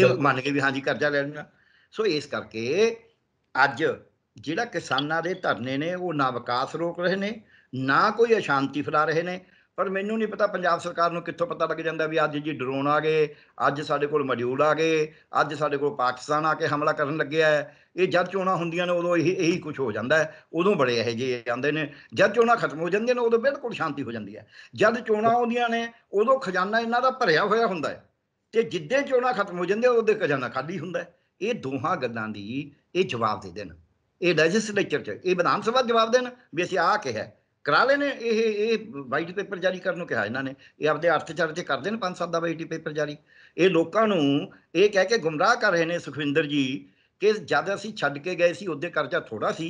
ਇਹ ਮੰਨ ਕੇ ਵੀ ਹਾਂਜੀ ਕਰਜ਼ਾ ਲੈ ਲੈਣਾ ਸੋ ਇਸ ਕਰਕੇ ਅੱਜ ਜਿਹੜਾ ਕਿਸਾਨਾਂ ਦੇ ਧਰਨੇ ਨੇ ਉਹ ਨਾ ਵਿਕਾਸ ਰੋਕ ਰਹੇ ਨੇ ਨਾ ਕੋਈ ਅਸ਼ਾਂਤੀ ਫੈਲਾ ਰਹੇ ਨੇ ਪਰ ਮੈਨੂੰ ਨਹੀਂ ਪਤਾ ਪੰਜਾਬ ਸਰਕਾਰ ਨੂੰ ਕਿੱਥੋਂ ਪਤਾ ਲੱਗ ਜਾਂਦਾ ਵੀ ਅੱਜ ਜੀ ਡਰੋਨ ਆ ਗਏ ਅੱਜ ਸਾਡੇ ਕੋਲ ਮਡਿਊਲ ਆ ਗਏ ਅੱਜ ਸਾਡੇ ਕੋਲ ਪਾਕਿਸਤਾਨ ਆ ਕੇ ਹਮਲਾ ਕਰਨ ਲੱਗਿਆ ਹੈ ਇਹ ਜਦ ਚੋਣਾ ਹੁੰਦੀਆਂ ਨੇ ਉਦੋਂ ਇਹ ਇਹੀ ਕੁਝ ਹੋ ਜਾਂਦਾ ਹੈ ਉਦੋਂ ਬੜੇ ਇਹ ਜੇ ਆਉਂਦੇ ਨੇ ਜਦ ਚੋਣਾ ਖਤਮ ਹੋ ਜਾਂਦੀਆਂ ਨੇ ਉਦੋਂ ਬਿਲਕੁਲ ਸ਼ਾਂਤੀ ਹੋ ਜਾਂਦੀ ਹੈ ਜਦ ਚੋਣਾ ਆਉਂਦੀਆਂ ਨੇ ਉਦੋਂ ਖਜ਼ਾਨਾ ਇਹਨਾਂ ਦਾ ਭਰਿਆ ਹੋਇਆ ਹੁੰਦਾ ਹੈ ਤੇ ਜਿੱਦੇ ਚੋਣਾ ਖਤਮ ਹੋ ਜਾਂਦੀਆਂ ਉਦੋਂ ਖਜ਼ਾਨਾ ਖਾਲੀ ਹੁੰਦਾ ਹੈ ਇਹ ਦੋਹਾਂ ਗੱਲਾਂ ਦੀ ਇਹ ਜਵਾਬ ਦੇ ਦੇਣ ਇਹ ਲੈਜਿਸਲੇਚਰ ਚ ਇਹ ਵਿਧਾਨ ਸਭਾ ਜਵਾਬ ਦੇਣ ਵੀ ਅਸੀਂ ਆ ਕਿਹਾ ਕਰਾ ਨੇ ਇਹ ਇਹ ਵਾਈਟ ਪੇਪਰ ਜਾਰੀ ਕਰਨ ਨੂੰ ਕਿਹਾ ਇਹਨਾਂ ਨੇ ਇਹ ਆਪਦੇ ਅਰਥਚਾਰੇ ਤੇ ਕਰਦੇ ਨੇ ਪੰਜ ਸਾਲ ਦਾ ਵਾਈਟ ਪੇਪਰ ਜਾਰੀ ਇਹ ਲੋਕਾਂ ਨੂੰ ਇਹ ਕਹਿ ਕੇ ਗੁੰਮਰਾਹ ਕਰ ਰਹੇ ਨੇ ਸੁਖਵਿੰਦਰ ਜੀ ਕਿ ਜਦ ਅਸੀਂ ਛੱਡ ਕੇ ਗਏ ਸੀ ਉਹਦੇ ਕਰਜ਼ਾ ਥੋੜਾ ਸੀ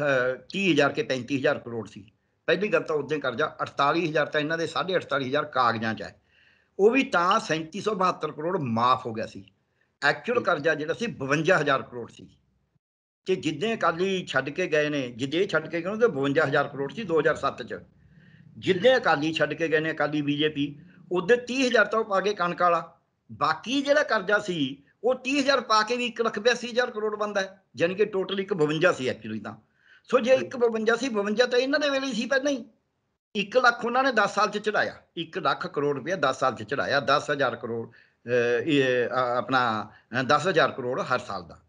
30000 ਕੇ 35000 ਕਰੋੜ ਸੀ ਪਹਿਲੀ ਗੱਲ ਤਾਂ ਉਹਦੇ ਕਰਜ਼ਾ 48000 ਤਾਂ ਇਹਨਾਂ ਦੇ 48500 ਕਾਗਜ਼ਾਂ 'ਚ ਹੈ ਉਹ ਵੀ ਤਾਂ 3772 ਕਰੋੜ ਮਾਫ ਹੋ ਗਿਆ ਸੀ ਐਕਚੁਅਲ ਕਰਜ਼ਾ ਜਿਹੜਾ ਸੀ 52000 ਕਰੋੜ ਸੀ ਕਿ ਜਿੱਦੇ ਅਕਾਲੀ ਛੱਡ ਕੇ ਗਏ ਨੇ ਜਿੱਦੇ ਛੱਡ ਕੇ ਗਏ ਉਹਨਾਂ 52000 ਕਰੋੜ ਸੀ 2007 ਚ ਜਿੱਦੇ ਅਕਾਲੀ ਛੱਡ ਕੇ ਗਏ ਨੇ ਅਕਾਲੀ ਬੀਜੇਪੀ ਉਹਦੇ 30000 ਤੋਂ ਪਾ ਕੇ ਕਣਕ ਵਾਲਾ ਬਾਕੀ ਜਿਹੜਾ ਕਰਜ਼ਾ ਸੀ ਉਹ 30000 ਪਾ ਕੇ ਵੀ 1 ਲੱਖ 82000 ਕਰੋੜ ਬੰਦਾ ਹੈ ਯਾਨੀ ਕਿ ਟੋਟਲ 152 ਸੀ ਐਕਚੁਅਲੀ ਤਾਂ ਸੋ ਜੇ 152 ਸੀ 52 ਤਾਂ ਇਹਨਾਂ ਦੇ ਵੇਲੇ ਸੀ ਪਹਿਲਾਂ ਹੀ 1 ਲੱਖ ਉਹਨਾਂ ਨੇ 10 ਸਾਲ ਚ ਚੜਾਇਆ 1 ਲੱਖ ਕਰੋੜ ਰੁਪਏ 10 ਸਾਲ ਚ ਚੜਾਇਆ 10000 ਕਰੋੜ ਇਹ ਆਪਣਾ 10000 ਕਰੋੜ ਹਰ ਸਾਲ ਦਾ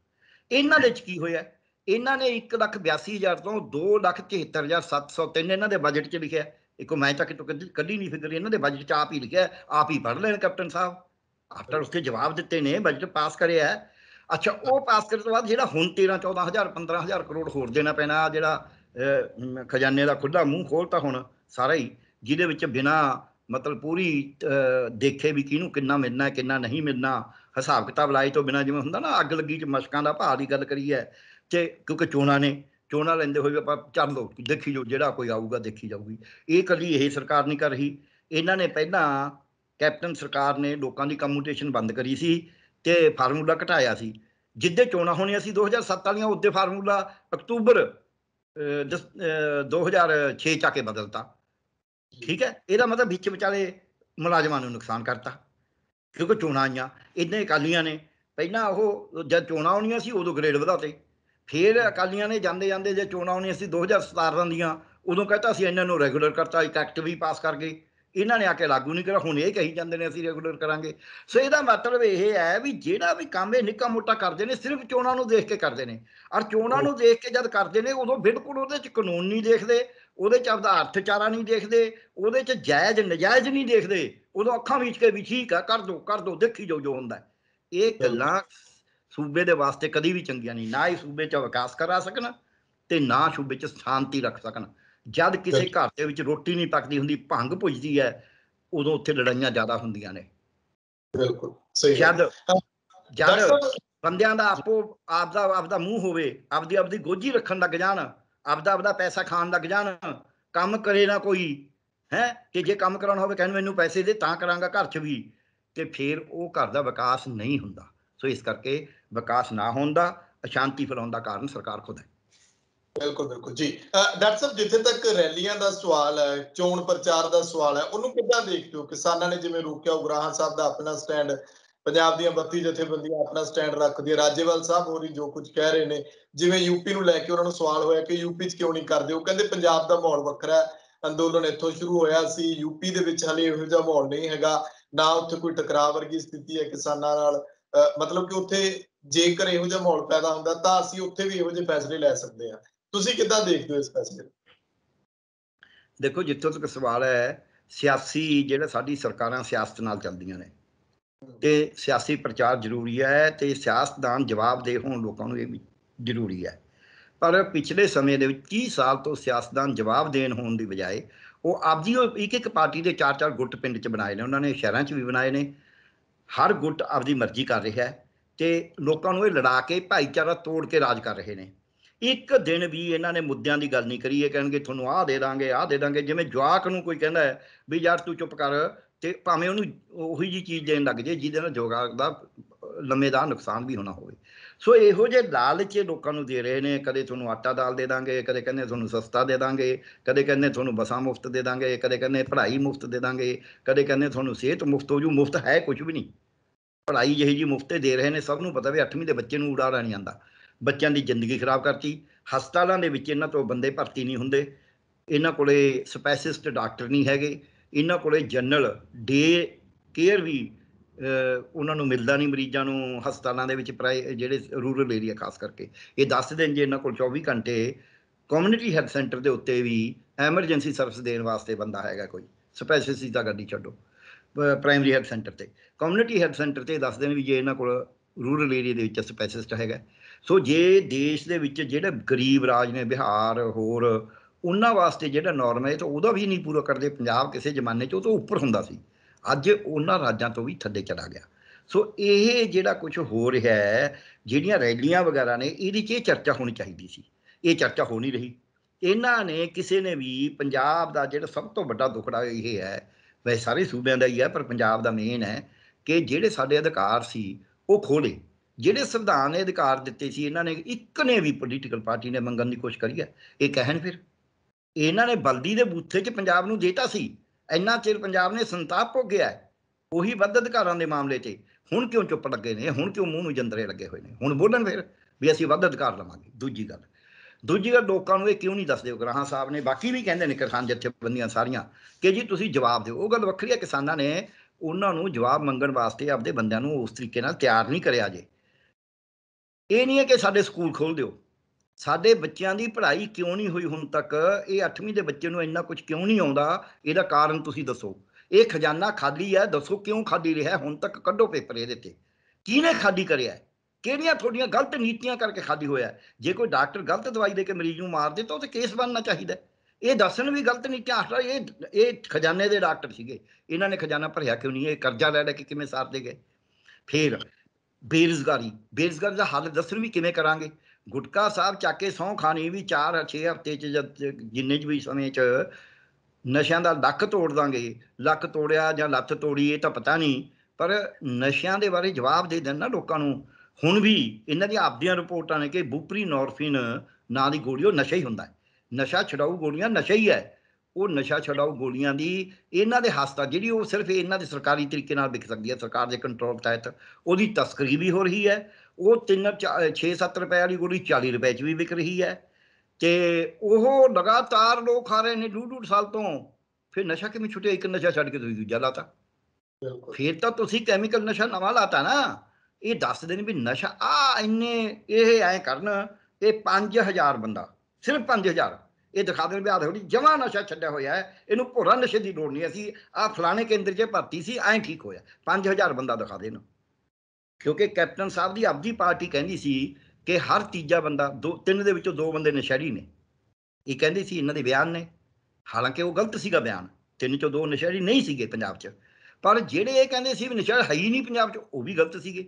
ਇਹਨਾਂ ਦੇ ਵਿੱਚ ਕੀ ਹੋਇਆ ਇਹਨਾਂ ਨੇ 1,82,000 ਤੋਂ 2,73,703 ਇਹਨਾਂ ਦੇ ਬਜਟ 'ਚ ਲਿਖਿਆ ਇੱਕ ਮੈਂ ਤਾਂ ਕਿਤੋਂ ਕੱਢੀ ਨਹੀਂ ਫਿਕਰ ਇਹਨਾਂ ਦੇ ਬਜਟ 'ਚ ਆਪ ਹੀ ਲਿਖਿਆ ਆਪ ਹੀ ਪੜ੍ਹ ਲੈਣ ਕੈਪਟਨ ਸਾਹਿਬ ਆਫਟਰ ਉਸਕੇ ਜਵਾਬ ਦਿੱਤੇ ਨੇ ਬਜਟ ਪਾਸ ਕਰਿਆ ਅੱਛਾ ਉਹ ਪਾਸ ਕਰਨ ਤੋਂ ਬਾਅਦ ਜਿਹੜਾ ਹੁਣ 13 14000 15000 ਕਰੋੜ ਹੋਰ ਦੇਣਾ ਪੈਣਾ ਜਿਹੜਾ ਖਜ਼ਾਨੇ ਦਾ ਖੁੱਲਾ ਮੂੰਹ ਖੋਲਤਾ ਹੁਣ ਸਾਰਾ ਹੀ ਜਿਹਦੇ ਵਿੱਚ ਬਿਨਾ ਮਤਲਬ ਪੂਰੀ ਦੇਖੇ ਵੀ ਕਿਹਨੂੰ ਕਿੰਨਾ ਮਿਲਣਾ ਕਿੰਨਾ ਨਹੀਂ ਮਿਲਣਾ ਹਿਸਾਬ ਕਿਤਾਬ ਲਾਈ ਤੋਂ ਬਿਨਾ ਜਿਵੇਂ ਹੁੰਦਾ ਨਾ ਅੱਗ ਲੱਗੀ ਚ ਮਸ਼ਕਾਂ ਦਾ ਭਾਅ ਦੀ ਗੱਲ ਕਰੀ ਹੈ ਤੇ ਕਿਉਂਕਿ ਚੋਣਾ ਨੇ ਚੋਣਾ ਲੈਂਦੇ ਹੋਏ ਆਪਾਂ ਚੱਲ ਲੋ ਦੇਖੀ ਜੋ ਜਿਹੜਾ ਕੋਈ ਆਊਗਾ ਦੇਖੀ ਜਾਊਗੀ ਇਹ ਕੱਲੀ ਇਹ ਸਰਕਾਰ ਨਹੀਂ ਕਰ ਰਹੀ ਇਹਨਾਂ ਨੇ ਪਹਿਲਾਂ ਕੈਪਟਨ ਸਰਕਾਰ ਨੇ ਲੋਕਾਂ ਦੀ ਕਮਿਊਟੇਸ਼ਨ ਬੰਦ ਕਰੀ ਸੀ ਤੇ ਫਾਰਮੂਲਾ ਘਟਾਇਆ ਸੀ ਜਿੱਦੇ ਚੋਣਾ ਹੋਣੀਆਂ ਸੀ 2007 ਵਾਲੀਆਂ ਉਹਦੇ ਫਾਰਮੂਲਾ ਅਕਤੂਬਰ 2006 ਚ ਆ ਕੇ ਬਦਲਤਾ ਠੀਕ ਹੈ ਇਹਦਾ ਮਤਲਬ ਵਿੱਚ ਵਿਚਾਲੇ ਮੁਲਾਜ਼ਮਾਂ ਨੂੰ ਨੁਕਸਾਨ ਕਰਤਾ ਕਿਉਂਕਿ ਚੋਣਾਂ ਆਈਆਂ ਇਦਾਂ ਅਕਾਲੀਆਂ ਨੇ ਪਹਿਲਾਂ ਉਹ ਜਦ ਚੋਣਾਂ ਆਉਣੀਆਂ ਸੀ ਉਦੋਂ ਗ੍ਰੇਡ ਵਧਾਤੇ ਫਿਰ ਅਕਾਲੀਆਂ ਨੇ ਜਾਂਦੇ ਜਾਂਦੇ ਜੇ ਚੋਣਾਂ ਆਉਣੀਆਂ ਸੀ 2017 ਦੀਆਂ ਉਦੋਂ ਕਹਤਾ ਸੀ ਇਹਨਾਂ ਨੂੰ ਰੈਗੂਲਰ ਕਰਤਾ ਇੱਕ ਐਕਟ ਵੀ ਪਾਸ ਕਰ ਗਏ ਇਹਨਾਂ ਨੇ ਆ ਕੇ ਲਾਗੂ ਨਹੀਂ ਕਰਾ ਹੁਣ ਇਹ ਕਹੀ ਜਾਂਦੇ ਨੇ ਅਸੀਂ ਰੈਗੂਲਰ ਕਰਾਂਗੇ ਸੋ ਇਹਦਾ ਮਤਲਬ ਇਹ ਹੈ ਵੀ ਜਿਹੜਾ ਵੀ ਕੰਮ ਇਹ ਨਿੱਕਾ ਮੋਟਾ ਕਰਦੇ ਨੇ ਸਿਰਫ ਚੋਣਾਂ ਨੂੰ ਦੇਖ ਕੇ ਕਰਦੇ ਨੇ ਔਰ ਚੋਣਾਂ ਨੂੰ ਦੇਖ ਕੇ ਜਦ ਕਰਦੇ ਨੇ ਉਦੋਂ ਬਿਲਕੁਲ ਉਹਦੇ 'ਚ ਕਾਨੂੰਨ ਨਹੀਂ ਦੇਖਦੇ ਉਹਦੇ 'ਚ ਆਪਦਾ ਚਾਰਾ ਨਹੀਂ ਦੇਖਦੇ ਉਹਦੇ 'ਚ ਜਾਇਜ਼ ਨਜਾਇਜ਼ ਨਹੀਂ ਦੇਖਦੇ ਉਦੋਂ ਅੱਖਾਂ ਵਿੱਚ ਕੇ ਵੀ ਠੀਕ ਆ ਕਰ ਦੋ ਕਰ ਦੋ ਦੇਖੀ ਜੋ ਜੋ ਹੁੰਦਾ ਇਹ ਗੱਲਾਂ ਸੂਬੇ ਦੇ ਵਾਸਤੇ ਕਦੀ ਵੀ ਚੰਗੀਆਂ ਨਹੀਂ ਨਾ ਹੀ ਸੂਬੇ 'ਚ ਵਿਕਾਸ ਕਰਾ ਸਕਣ ਤੇ ਨਾ ਸੂਬੇ 'ਚ ਸ਼ਾਂਤੀ ਰੱਖ ਸਕਣ ਜਦ ਕਿਸੇ ਘਰ ਦੇ ਵਿੱਚ ਰੋਟੀ ਨਹੀਂ ਪੱਕਦੀ ਹੁੰਦੀ ਭੰਗ ਪੁੱਜਦੀ ਹੈ ਉਦੋਂ ਉੱਥੇ ਲੜਾਈਆਂ ਜ਼ਿਆਦਾ ਹੁੰਦੀਆਂ ਨੇ ਬਿਲਕੁਲ ਸਹੀ ਜਦ ਜਦ ਬੰਦਿਆਂ ਦਾ ਆਪੋ ਆਪ ਦਾ ਆਪ ਦਾ ਮੂੰਹ ਹੋਵੇ ਆਪਦੀ ਆਪਦੀ ਗੋਜੀ ਰੱਖਣ ਲੱਗ ਜਾਣ ਆਪਦਾ ਆਪਦਾ ਪੈਸਾ ਖਾਣ ਲੱਗ ਜਾਣ ਕੰਮ ਕਰੇ ਨਾ ਕੋਈ ਹੈ ਕਿ ਜੇ ਕੰਮ ਕਰਾਉਣਾ ਹੋਵੇ ਕਹਿੰਦੇ ਮੈਨੂੰ ਪੈਸੇ ਦੇ ਤਾਂ ਕਰਾਂਗਾ ਘਰ 'ਚ ਵੀ ਤੇ ਫਿਰ ਉਹ ਘਰ ਦਾ ਵਿਕਾਸ ਨਹੀਂ ਹੁੰਦਾ ਸੋ ਇਸ ਕਰਕੇ ਵਿਕਾਸ ਨਾ ਹੋਣ ਦਾ ਅਸ਼ਾਂਤੀ ਫਲਾਉਣ ਦਾ ਕਾਰਨ ਸਰਕਾਰ ਖੁਦ ਹੈ ਬਿਲਕੁਲ ਬਿਲਕੁਲ ਜੀ ਦੈਟਸ ਆਫ ਜਿੱਥੇ ਤੱਕ ਰੈਲੀਆਂ ਦਾ ਸਵਾਲ ਹੈ ਚੋਣ ਪ੍ਰਚਾਰ ਦਾ ਸਵਾਲ ਹੈ ਉਹਨੂੰ ਕਿੱਦਾਂ ਦੇਖਦੇ ਹੋ ਕਿਸਾਨਾਂ ਨੇ ਜਿਵੇਂ ਰੋਕਿਆ ਉਗਰਾਹਾਂ ਸਾਹਿਬ ਦਾ ਆਪਣਾ ਸਟੈਂਡ ਪੰਜਾਬ ਦੀਆਂ 32 ਜਥੇਬੰਦੀਆਂ ਆਪਣਾ ਸਟੈਂਡ ਰੱਖਦੀ ਹੈ ਰਾਜੇਵਾਲ ਸਾਹਿਬ ਹੋਰੀ ਜੋ ਕੁਝ ਕਹਿ ਰਹੇ ਨੇ ਜਿਵੇਂ ਯੂਪੀ ਨੂੰ ਲੈ ਕੇ ਉਹਨਾਂ ਨੂੰ ਸਵਾਲ ਹੋਇਆ ਕਿ ਯੂਪੀ 'ਚ ਕਿਉਂ ਨਹੀਂ ਕਰਦੇ ਉਹ ਕਹਿੰਦੇ ਪੰਜਾਬ ਦਾ ਮਾਹੌਲ ਵੱਖਰਾ ਹੈ ਅੰਦੋਲਨ ਇੱਥੋਂ ਸ਼ੁਰੂ ਹੋਇਆ ਸੀ ਯੂਪੀ ਦੇ ਵਿੱਚ ਹਲੇ ਇਹੋ ਜਿਹਾ ਮਾਹੌਲ ਨਹੀਂ ਹੈਗਾ ਨਾ ਉੱਥੇ ਕੋਈ ਟਕਰਾਅ ਵਰਗੀ ਸਥਿਤੀ ਹੈ ਕਿਸਾਨਾਂ ਨਾਲ ਮਤਲਬ ਕਿ ਉੱਥੇ ਜੇਕਰ ਇਹੋ ਜਿਹਾ ਮਾਹੌਲ ਪੈਦਾ ਹੁੰਦਾ ਤਾਂ ਅਸੀਂ ਉੱਥੇ ਵੀ ਇਹੋ ਜਿਹੇ ਫੈਸਲੇ ਲੈ ਸਕਦੇ ਹਾਂ ਤੁਸੀਂ ਕਿੱਦਾਂ ਦੇਖਦੇ ਹੋ ਇਸ ਫੈਸਲੇ ਨੂੰ ਦੇਖੋ ਜਿੱਥੋਂ ਤੱਕ ਸਵਾਲ ਹੈ ਸਿਆਸੀ ਜਿਹੜਾ ਸਾਡੀ ਸਰਕਾਰਾਂ ਸਿਆਸਤ ਨਾਲ ਚੱਲਦੀਆਂ ਨੇ ਤੇ ਸਿਆਸੀ ਪ੍ਰਚਾਰ ਜ਼ਰੂਰੀ ਹੈ ਤੇ ਸਿਆਸਤਦਾਨ ਜਵਾਬਦੇਹ ਹੋਣ ਲੋਕਾਂ ਨੂੰ ਇਹ ਵੀ ਜ਼ਰੂਰੀ ਹੈ ਪਰ ਪਿਛਲੇ ਸਮੇਂ ਦੇ ਵਿੱਚ 30 ਸਾਲ ਤੋਂ ਸਿਆਸਤਦਾਨ ਜਵਾਬ ਦੇਣ ਹੋਣ ਦੀ ਬਜਾਏ ਉਹ ਆਪਦੀ ਇੱਕ ਇੱਕ ਪਾਰਟੀ ਦੇ ਚਾਰ ਚਾਰ ਗੁੱਟ ਪਿੰਡ 'ਚ ਬਣਾਏ ਨੇ ਉਹਨਾਂ ਨੇ ਸ਼ਹਿਰਾਂ 'ਚ ਵੀ ਬਣਾਏ ਨੇ ਹਰ ਗੁੱਟ ਆਪਦੀ ਮਰਜ਼ੀ ਕਰ ਰਿਹਾ ਹੈ ਤੇ ਲੋਕਾਂ ਨੂੰ ਇਹ ਲੜਾ ਕੇ ਭਾਈਚਾਰਾ ਤੋੜ ਕੇ ਰਾਜ ਕਰ ਰਹੇ ਨੇ ਇੱਕ ਦਿਨ ਵੀ ਇਹਨਾਂ ਨੇ ਮੁੱਦਿਆਂ ਦੀ ਗੱਲ ਨਹੀਂ ਕਰੀ ਇਹ ਕਹਿਣਗੇ ਤੁਹਾਨੂੰ ਆਹ ਦੇ ਦਾਂਗੇ ਆਹ ਦੇ ਦਾਂਗੇ ਜਿਵੇਂ ਜਵਾਕ ਨੂੰ ਕੋਈ ਕਹਿੰਦਾ ਹੈ ਵੀ ਯਾਰ ਤੂੰ ਚੁੱਪ ਕਰ ਤੇ ਭਾਵੇਂ ਉਹਨੂੰ ਉਹੀ ਜੀ ਚੀਜ਼ ਦੇਣ ਲੱਗ ਜੇ ਜਿਹਦੇ ਨਾਲ ਜੋਗਾ ਦਾ ਲੰਮੇ ਦਾ ਨੁਕਸਾਨ ਵੀ ਹੋਣਾ ਹੋਵੇ ਸੋ ਇਹੋ ਜੇ ਲਾਲਚ ਲੋਕਾਂ ਨੂੰ ਦੇ ਰਹੇ ਨੇ ਕਦੇ ਤੁਹਾਨੂੰ ਆਟਾ ਦਾਲ ਦੇ ਦਾਂਗੇ ਕਦੇ ਕਹਿੰਦੇ ਤੁਹਾਨੂੰ ਸਸਤਾ ਦੇ ਦਾਂਗੇ ਕਦੇ ਕਹਿੰਦੇ ਤੁਹਾਨੂੰ ਬਸਾਂ ਮੁਫਤ ਦੇ ਦਾਂਗੇ ਕਦੇ ਕਹਿੰਦੇ ਪੜ੍ਹਾਈ ਮੁਫਤ ਦੇ ਦਾਂਗੇ ਕਦੇ ਕਹਿੰਦੇ ਤੁਹਾਨੂੰ ਸਿਹਤ ਮੁਫਤ ਹੋ ਜੂ ਮੁਫਤ ਹੈ ਕੁਝ ਵੀ ਨਹੀਂ ਪੜ੍ਹਾਈ ਜਿਹੀ ਜੀ ਮੁਫਤੇ ਦੇ ਰਹੇ ਨੇ ਸਭ ਨੂੰ ਪਤਾ ਵੀ 8ਵੀਂ ਦੇ ਬੱਚੇ ਨੂੰ ਉਡਾੜਾ ਨਹੀਂ ਆਂਦਾ ਬੱਚਿਆਂ ਦੀ ਜ਼ਿੰਦਗੀ ਖਰਾਬ ਕਰਤੀ ਹਸਪਤਾਲਾਂ ਦੇ ਵਿੱਚ ਇਹਨਾਂ ਤੋਂ ਬੰਦੇ ਭਰਤੀ ਨਹੀਂ ਹੁੰਦੇ ਇਹਨਾਂ ਕੋਲੇ ਸਪੈਸ਼ਲਿਸਟ ਡਾਕਟਰ ਨਹੀਂ ਹੈਗੇ ਇਹਨਾਂ ਕੋਲੇ ਜਨਰਲ ਡੇ ਕੇਅਰ ਵੀ ਉਹਨਾਂ ਨੂੰ ਮਿਲਦਾ ਨਹੀਂ ਮਰੀਜ਼ਾਂ ਨੂੰ ਹਸਪਤਾਲਾਂ ਦੇ ਵਿੱਚ ਜਿਹੜੇ ਰੂਰਲ ਏਰੀਆ ਖਾਸ ਕਰਕੇ ਇਹ ਦੱਸ ਦੇਣ ਜੇ ਇਹਨਾਂ ਕੋਲ 24 ਘੰਟੇ ਕਮਿਊਨਿਟੀ ਹੈਲਥ ਸੈਂਟਰ ਦੇ ਉੱਤੇ ਵੀ ਐਮਰਜੈਂਸੀ ਸਰਵਿਸ ਦੇਣ ਵਾਸਤੇ ਬੰਦਾ ਹੈਗਾ ਕੋਈ ਸਪੈਸ਼ਲਿਸਟ ਦਾ ਗੱਡੀ ਛੱਡੋ ਪ੍ਰਾਇਮਰੀ ਹੈਲਥ ਸੈਂਟਰ ਤੇ ਕਮਿਊਨਿਟੀ ਹੈਲਥ ਸੈਂਟਰ ਤੇ ਦੱਸ ਦੇਣ ਵੀ ਜੇ ਇਹਨਾਂ ਕੋਲ ਰੂਰਲ ਏਰੀਆ ਦੇ ਵਿੱਚ ਸਪੈਸ਼ਲਿਸਟ ਹੈਗਾ ਸੋ ਜੇ ਦੇਸ਼ ਦੇ ਵਿੱਚ ਜਿਹੜੇ ਗਰੀਬ ਰਾਜ ਨੇ ਬਿਹਾਰ ਹੋਰ ਉਹਨਾਂ ਵਾਸਤੇ ਜਿਹੜਾ ਨਾਰਮ ਹੈ ਤਾਂ ਉਹਦਾ ਵੀ ਨਹੀਂ ਪੂਰਾ ਕਰਦੇ ਪੰਜਾਬ ਕਿਸੇ ਜ਼ਮਾਨੇ 'ਚ ਉਹ ਤੋਂ ਉੱਪਰ ਹੁੰਦਾ ਸੀ ਅੱਜ ਉਹਨਾਂ ਰਾਜਾਂ ਤੋਂ ਵੀ ਥੱਲੇ ਚਲਾ ਗਿਆ ਸੋ ਇਹ ਜਿਹੜਾ ਕੁਝ ਹੋ ਰਿਹਾ ਹੈ ਜਿਹੜੀਆਂ ਰੈਲੀਆਂ ਵਗੈਰਾ ਨੇ ਇਹਦੀ ਕੀ ਚਰਚਾ ਹੋਣੀ ਚਾਹੀਦੀ ਸੀ ਇਹ ਚਰਚਾ ਹੋ ਨਹੀਂ ਰਹੀ ਇਹਨਾਂ ਨੇ ਕਿਸੇ ਨੇ ਵੀ ਪੰਜਾਬ ਦਾ ਜਿਹੜਾ ਸਭ ਤੋਂ ਵੱਡਾ ਦੁਖੜਾ ਇਹ ਹੈ ਵੈ ਸਾਰੇ ਸੂਬਿਆਂ ਦਾ ਹੀ ਹੈ ਪਰ ਪੰਜਾਬ ਦਾ ਮੇਨ ਹੈ ਕਿ ਜਿਹੜੇ ਸਾਡੇ ਅਧਿਕਾਰ ਸੀ ਉਹ ਖੋਲੇ ਜਿਹੜੇ ਸੰਵਿਧਾਨ ਨੇ ਅਧਿਕਾਰ ਦਿੱਤੇ ਸੀ ਇਹਨਾਂ ਨੇ ਇੱਕ ਨੇ ਵੀ ਪੋਲੀਟੀਕਲ ਪਾਰਟੀ ਨੇ ਮੰਗਣ ਦੀ ਕੋਸ਼ਿਸ਼ ਕਰੀ ਹੈ ਇਹ ਕਹਿਣ ਫਿਰ ਇਹਨਾਂ ਨੇ ਬਲਦੀ ਦੇ ਬੂਥੇ 'ਚ ਪੰਜਾਬ ਨੂੰ ਦੇਤਾ ਸੀ ਇੰਨਾ ਚਿਰ ਪੰਜਾਬ ਨੇ ਸੰਤਾਪ ਭੋਗਿਆ ਉਹੀ ਵੱਧ ਅਧਿਕਾਰਾਂ ਦੇ ਮਾਮਲੇ 'ਚ ਹੁਣ ਕਿਉਂ ਚੁੱਪ ਲੱਗੇ ਨੇ ਹੁਣ ਕਿਉਂ ਮੂੰਹ ਨੂੰ ਜੰਦਰੇ ਲੱਗੇ ਹੋਏ ਨੇ ਹੁਣ ਬੋਲਣ ਫਿਰ ਵੀ ਅਸੀਂ ਵੱਧ ਅਧਿਕਾਰ ਲਵਾਂਗੇ ਦੂਜੀ ਗੱਲ ਦੂਜੀ ਗੱਲ ਲੋਕਾਂ ਨੂੰ ਇਹ ਕਿਉਂ ਨਹੀਂ ਦੱਸਦੇ ਹੋ ਗਰਾਹਾਂ ਸਾਹਿਬ ਨੇ ਬਾਕੀ ਵੀ ਕਹਿੰਦੇ ਨੇ ਕਿਸਾਨ ਜਥੇਬੰਦੀਆਂ ਸਾਰੀਆਂ ਕਿ ਜੀ ਤੁਸੀਂ ਜਵਾਬ ਦਿਓ ਉਹ ਗੱਲ ਵੱਖਰੀ ਹੈ ਕਿਸਾਨਾਂ ਨੇ ਉਹਨਾਂ ਨੂੰ ਜਵਾਬ ਮੰਗਣ ਵਾਸਤੇ ਆਪਦੇ ਬੰਦਿਆਂ ਨੂੰ ਉਸ ਤਰੀਕੇ ਨਾਲ ਤਿਆਰ ਨਹੀਂ ਕਰਿਆ ਜੇ ਇਹ ਨਹੀਂ ਹੈ ਕਿ ਸਾਡੇ ਸਕੂਲ ਖੋਲ ਦਿਓ ਸਾਡੇ ਬੱਚਿਆਂ ਦੀ ਪੜ੍ਹਾਈ ਕਿਉਂ ਨਹੀਂ ਹੋਈ ਹੁਣ ਤੱਕ ਇਹ 8ਵੀਂ ਦੇ ਬੱਚੇ ਨੂੰ ਇੰਨਾ ਕੁਝ ਕਿਉਂ ਨਹੀਂ ਆਉਂਦਾ ਇਹਦਾ ਕਾਰਨ ਤੁਸੀਂ ਦੱਸੋ ਇਹ ਖਜ਼ਾਨਾ ਖਾਲੀ ਹੈ ਦੱਸੋ ਕਿਉਂ ਖਾਲੀ ਰਿਹਾ ਹੁਣ ਤੱਕ ਕੱਢੋ ਪੇਪਰ ਇਹਦੇ ਤੇ ਕਿਹਨੇ ਖਾਲੀ ਕਰਿਆ ਕਿਹੜੀਆਂ ਤੁਹਾਡੀਆਂ ਗਲਤ ਨੀਤੀਆਂ ਕਰਕੇ ਖਾਲੀ ਹੋਇਆ ਜੇ ਕੋਈ ਡਾਕਟਰ ਗਲਤ ਦਵਾਈ ਦੇ ਕੇ ਮਰੀਜ਼ ਨੂੰ ਮਾਰ ਦੇ ਤਾਂ ਉਹ ਤੇ ਕੇਸ ਬਣਨਾ ਚਾਹੀਦਾ ਇਹ ਦੱਸਣ ਵੀ ਗਲਤ ਨਹੀਂ ਕਿ ਆਖਰ ਇਹ ਇਹ ਖਜ਼ਾਨੇ ਦੇ ਡਾਕਟਰ ਸੀਗੇ ਇਹਨਾਂ ਨੇ ਖਜ਼ਾਨਾ ਭਰਿਆ ਕਿਉਂ ਨਹੀਂ ਇਹ ਕਰਜ਼ਾ ਲੈ ਲੈ ਕੇ ਕਿਵੇਂ ਸਾਰਦੇ ਗਏ ਫਿਰ ਬੇਰਜ਼ਗਾਰੀ ਬੇਰਜ਼ਗਾਰੀ ਦਾ ਹੱਲ ਦੱਸਣ ਵੀ ਕਿਵੇਂ ਕਰਾਂਗੇ ਗੁਟਕਾ ਸਾਹਿਬ ਚੱਕ ਕੇ ਸੌਂ ਖਾਣੀ ਵੀ 4 6 ਹਫ਼ਤੇ ਚ ਜਿੰਨੇ ਚ ਵੀ ਸਮੇਂ ਚ ਨਸ਼ਿਆਂ ਦਾ ਲੱਕ ਤੋੜ ਦਾਂਗੇ ਲੱਕ ਤੋੜਿਆ ਜਾਂ ਲੱਤ ਤੋੜੀ ਇਹ ਤਾਂ ਪਤਾ ਨਹੀਂ ਪਰ ਨਸ਼ਿਆਂ ਦੇ ਬਾਰੇ ਜਵਾਬ ਦੇ ਦੇਣ ਨਾ ਲੋਕਾਂ ਨੂੰ ਹੁਣ ਵੀ ਇਹਨਾਂ ਦੀਆਂ ਆਪਦੀਆਂ ਰਿਪੋਰਟਾਂ ਨੇ ਕਿ ਬੂਪਰੀ ਨੋਰਫਿਨ ਨਾਂ ਦੀ ਗੋਲੀ ਉਹ ਨਸ਼ਾ ਹੀ ਹੁੰਦਾ ਨਸ਼ਾ ਛਡਾਊ ਗੋਲੀਆਂ ਨਸ਼ਾ ਹੀ ਹੈ ਉਹ ਨਸ਼ਾ ਛਡਾਊ ਗੋਲੀਆਂ ਦੀ ਇਹਨਾਂ ਦੇ ਹਸਤਾ ਜਿਹੜੀ ਉਹ ਸਿਰਫ ਇਹਨਾਂ ਦੇ ਸਰਕਾਰੀ ਤਰੀਕੇ ਨਾਲ ਵਿਕ ਸਕਦੀ ਹੈ ਸਰਕਾਰ ਦੇ ਕੰਟਰੋਲ ਤਹਿਤ ਉਹਦੀ ਤਸਕਰੀ ਵੀ ਹੋ ਰਹੀ ਹੈ ਉਹ 3 6 7 ਰੁਪਏ ਵਾਲੀ ਗੋਲੀ 40 ਰੁਪਏ 'ਚ ਵੀ ਵਿਕ ਰਹੀ ਹੈ ਤੇ ਉਹ ਲਗਾਤਾਰ ਲੋਕ ਖਾ ਰਹੇ ਨੇ ਡੂਢ ਸਾਲ ਤੋਂ ਫਿਰ ਨਸ਼ਾ ਕਿਵੇਂ ਛੁੱਟਿਆ ਇੱਕ ਨਸ਼ਾ ਛੱਡ ਕੇ ਤੁਸੀਂ ਦੂਜਾ ਲਾਤਾ ਫਿਰ ਤਾਂ ਤੁਸੀਂ ਕੈਮੀਕਲ ਨਸ਼ਾ ਨਵਾਂ ਲਾਤਾ ਨਾ ਇਹ ਦੱਸਦੇ ਨੇ ਵੀ ਨਸ਼ਾ ਆ ਇੰਨੇ ਇਹ ਐ ਕਰਨ ਇਹ 5000 ਬੰਦਾ ਸਿਰਫ 5000 ਇਹ ਦਿਖਾ ਦੇਣ ਵੀ ਆ ਥੋੜੀ ਜਮਾ ਨਸ਼ਾ ਛੱਡਿਆ ਹੋਇਆ ਹੈ ਇਹਨੂੰ ਭੋਰਾ ਨਸ਼ੇ ਦੀ ਲੋੜ ਨਹੀਂ ਅਸੀਂ ਆ ਫਲਾਣੇ ਕੇਂਦਰ 'ਚ ਭਰਤੀ ਸੀ ਐਂ ਠੀਕ ਹੋਇਆ 5000 ਬੰਦਾ ਦਿਖਾ ਦੇਣ ਕਿਉਂਕਿ ਕੈਪਟਨ ਸਾਹਿਬ ਦੀ ਆਪਦੀ ਪਾਰਟੀ ਕਹਿੰਦੀ ਸੀ ਕਿ ਹਰ ਤੀਜਾ ਬੰਦਾ ਦੋ ਤਿੰਨ ਦੇ ਵਿੱਚੋਂ ਦੋ ਬੰਦੇ ਨਸ਼ੇੜੀ ਨੇ ਇਹ ਕਹਿੰਦੀ ਸੀ ਇਹਨਾਂ ਦੇ ਬਿਆਨ ਨੇ ਹਾਲਾਂਕਿ ਉਹ ਗਲਤ ਸੀਗਾ ਬਿਆਨ ਤਿੰਨ ਚੋਂ ਦੋ ਨਸ਼ੇੜੀ ਨਹੀਂ ਸੀਗੇ ਪੰਜਾਬ 'ਚ ਪਰ ਜਿਹੜੇ ਇਹ ਕਹਿੰਦੇ ਸੀ ਵੀ ਨਸ਼ਾ ਹੈ ਹੀ ਨਹੀਂ ਪੰਜਾਬ 'ਚ ਉਹ ਵੀ ਗਲਤ ਸੀਗੇ